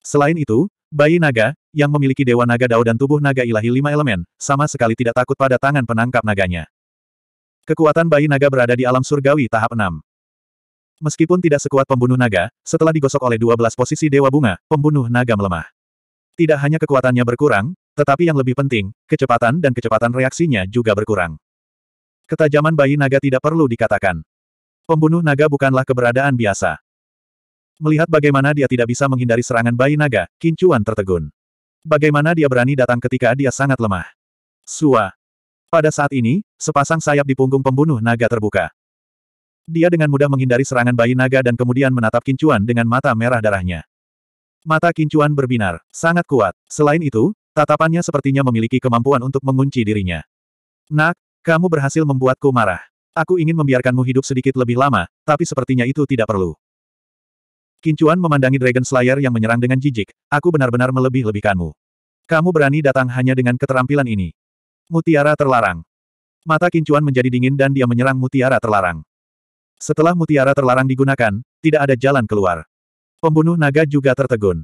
[SPEAKER 1] Selain itu, bayi naga, yang memiliki dewa naga dao dan tubuh naga ilahi lima elemen, sama sekali tidak takut pada tangan penangkap naganya. Kekuatan bayi naga berada di alam surgawi tahap 6. Meskipun tidak sekuat pembunuh naga, setelah digosok oleh 12 posisi dewa bunga, pembunuh naga melemah. Tidak hanya kekuatannya berkurang, tetapi yang lebih penting, kecepatan dan kecepatan reaksinya juga berkurang. Ketajaman bayi naga tidak perlu dikatakan. Pembunuh naga bukanlah keberadaan biasa. Melihat bagaimana dia tidak bisa menghindari serangan bayi naga, Kincuan tertegun. Bagaimana dia berani datang ketika dia sangat lemah? Sua. Pada saat ini, sepasang sayap di punggung pembunuh naga terbuka. Dia dengan mudah menghindari serangan bayi naga dan kemudian menatap Kincuan dengan mata merah darahnya. Mata Kincuan berbinar, sangat kuat. Selain itu, tatapannya sepertinya memiliki kemampuan untuk mengunci dirinya. Nak, kamu berhasil membuatku marah. Aku ingin membiarkanmu hidup sedikit lebih lama, tapi sepertinya itu tidak perlu. Kincuan memandangi Dragon Slayer yang menyerang dengan jijik, aku benar-benar melebih-lebihkanmu. Kamu berani datang hanya dengan keterampilan ini. Mutiara terlarang. Mata Kincuan menjadi dingin dan dia menyerang mutiara terlarang. Setelah mutiara terlarang digunakan, tidak ada jalan keluar. Pembunuh naga juga tertegun.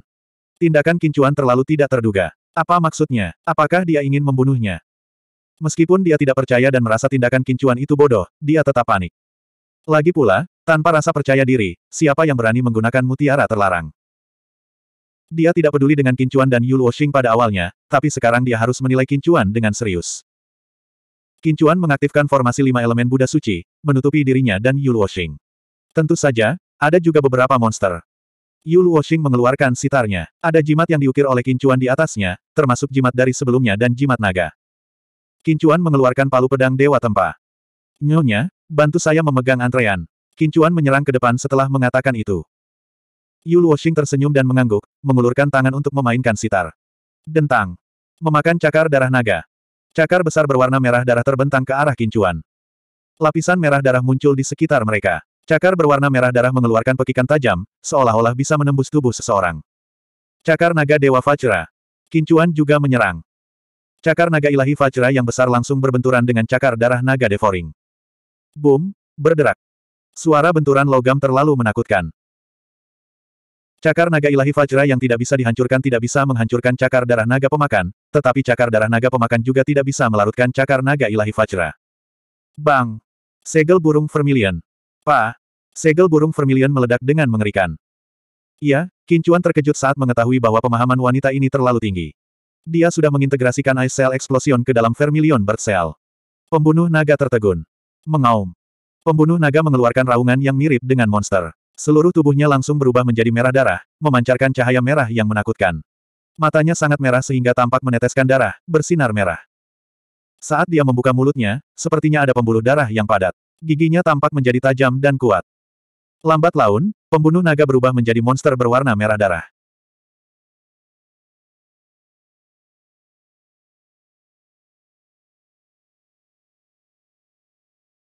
[SPEAKER 1] Tindakan Kincuan terlalu tidak terduga. Apa maksudnya? Apakah dia ingin membunuhnya? Meskipun dia tidak percaya dan merasa tindakan Kincuan itu bodoh, dia tetap panik. Lagi pula, tanpa rasa percaya diri, siapa yang berani menggunakan mutiara terlarang? Dia tidak peduli dengan kincuan dan Yu Oshing pada awalnya, tapi sekarang dia harus menilai kincuan dengan serius. Kincuan mengaktifkan formasi lima elemen Buddha Suci, menutupi dirinya dan Yu Oshing. Tentu saja, ada juga beberapa monster. Yu Oshing mengeluarkan sitarnya. Ada jimat yang diukir oleh kincuan di atasnya, termasuk jimat dari sebelumnya dan jimat naga. Kincuan mengeluarkan palu pedang Dewa Tempa. Nyonya, bantu saya memegang antrean. Kincuan menyerang ke depan setelah mengatakan itu. Yu Luoxing tersenyum dan mengangguk, mengulurkan tangan untuk memainkan sitar. Dentang. Memakan cakar darah naga. Cakar besar berwarna merah darah terbentang ke arah kincuan. Lapisan merah darah muncul di sekitar mereka. Cakar berwarna merah darah mengeluarkan pekikan tajam, seolah-olah bisa menembus tubuh seseorang. Cakar naga Dewa Vajra. Kincuan juga menyerang. Cakar naga ilahi Fajra yang besar langsung berbenturan dengan cakar darah naga Devoring. Boom, berderak. Suara benturan logam terlalu menakutkan. Cakar naga ilahi Fajra yang tidak bisa dihancurkan tidak bisa menghancurkan cakar darah naga pemakan, tetapi cakar darah naga pemakan juga tidak bisa melarutkan cakar naga ilahi Fajra. Bang! Segel burung vermilion. Pa! Segel burung vermilion meledak dengan mengerikan. Iya, Kincuan terkejut saat mengetahui bahwa pemahaman wanita ini terlalu tinggi. Dia sudah mengintegrasikan Ice Cell Explosion ke dalam Vermilion Bird Cell. Pembunuh naga tertegun. Mengaum. Pembunuh naga mengeluarkan raungan yang mirip dengan monster. Seluruh tubuhnya langsung berubah menjadi merah darah, memancarkan cahaya merah yang menakutkan. Matanya sangat merah sehingga tampak meneteskan darah, bersinar merah. Saat dia membuka mulutnya, sepertinya ada pembuluh darah yang padat. Giginya tampak menjadi tajam dan kuat. Lambat laun, pembunuh naga berubah menjadi monster berwarna merah darah.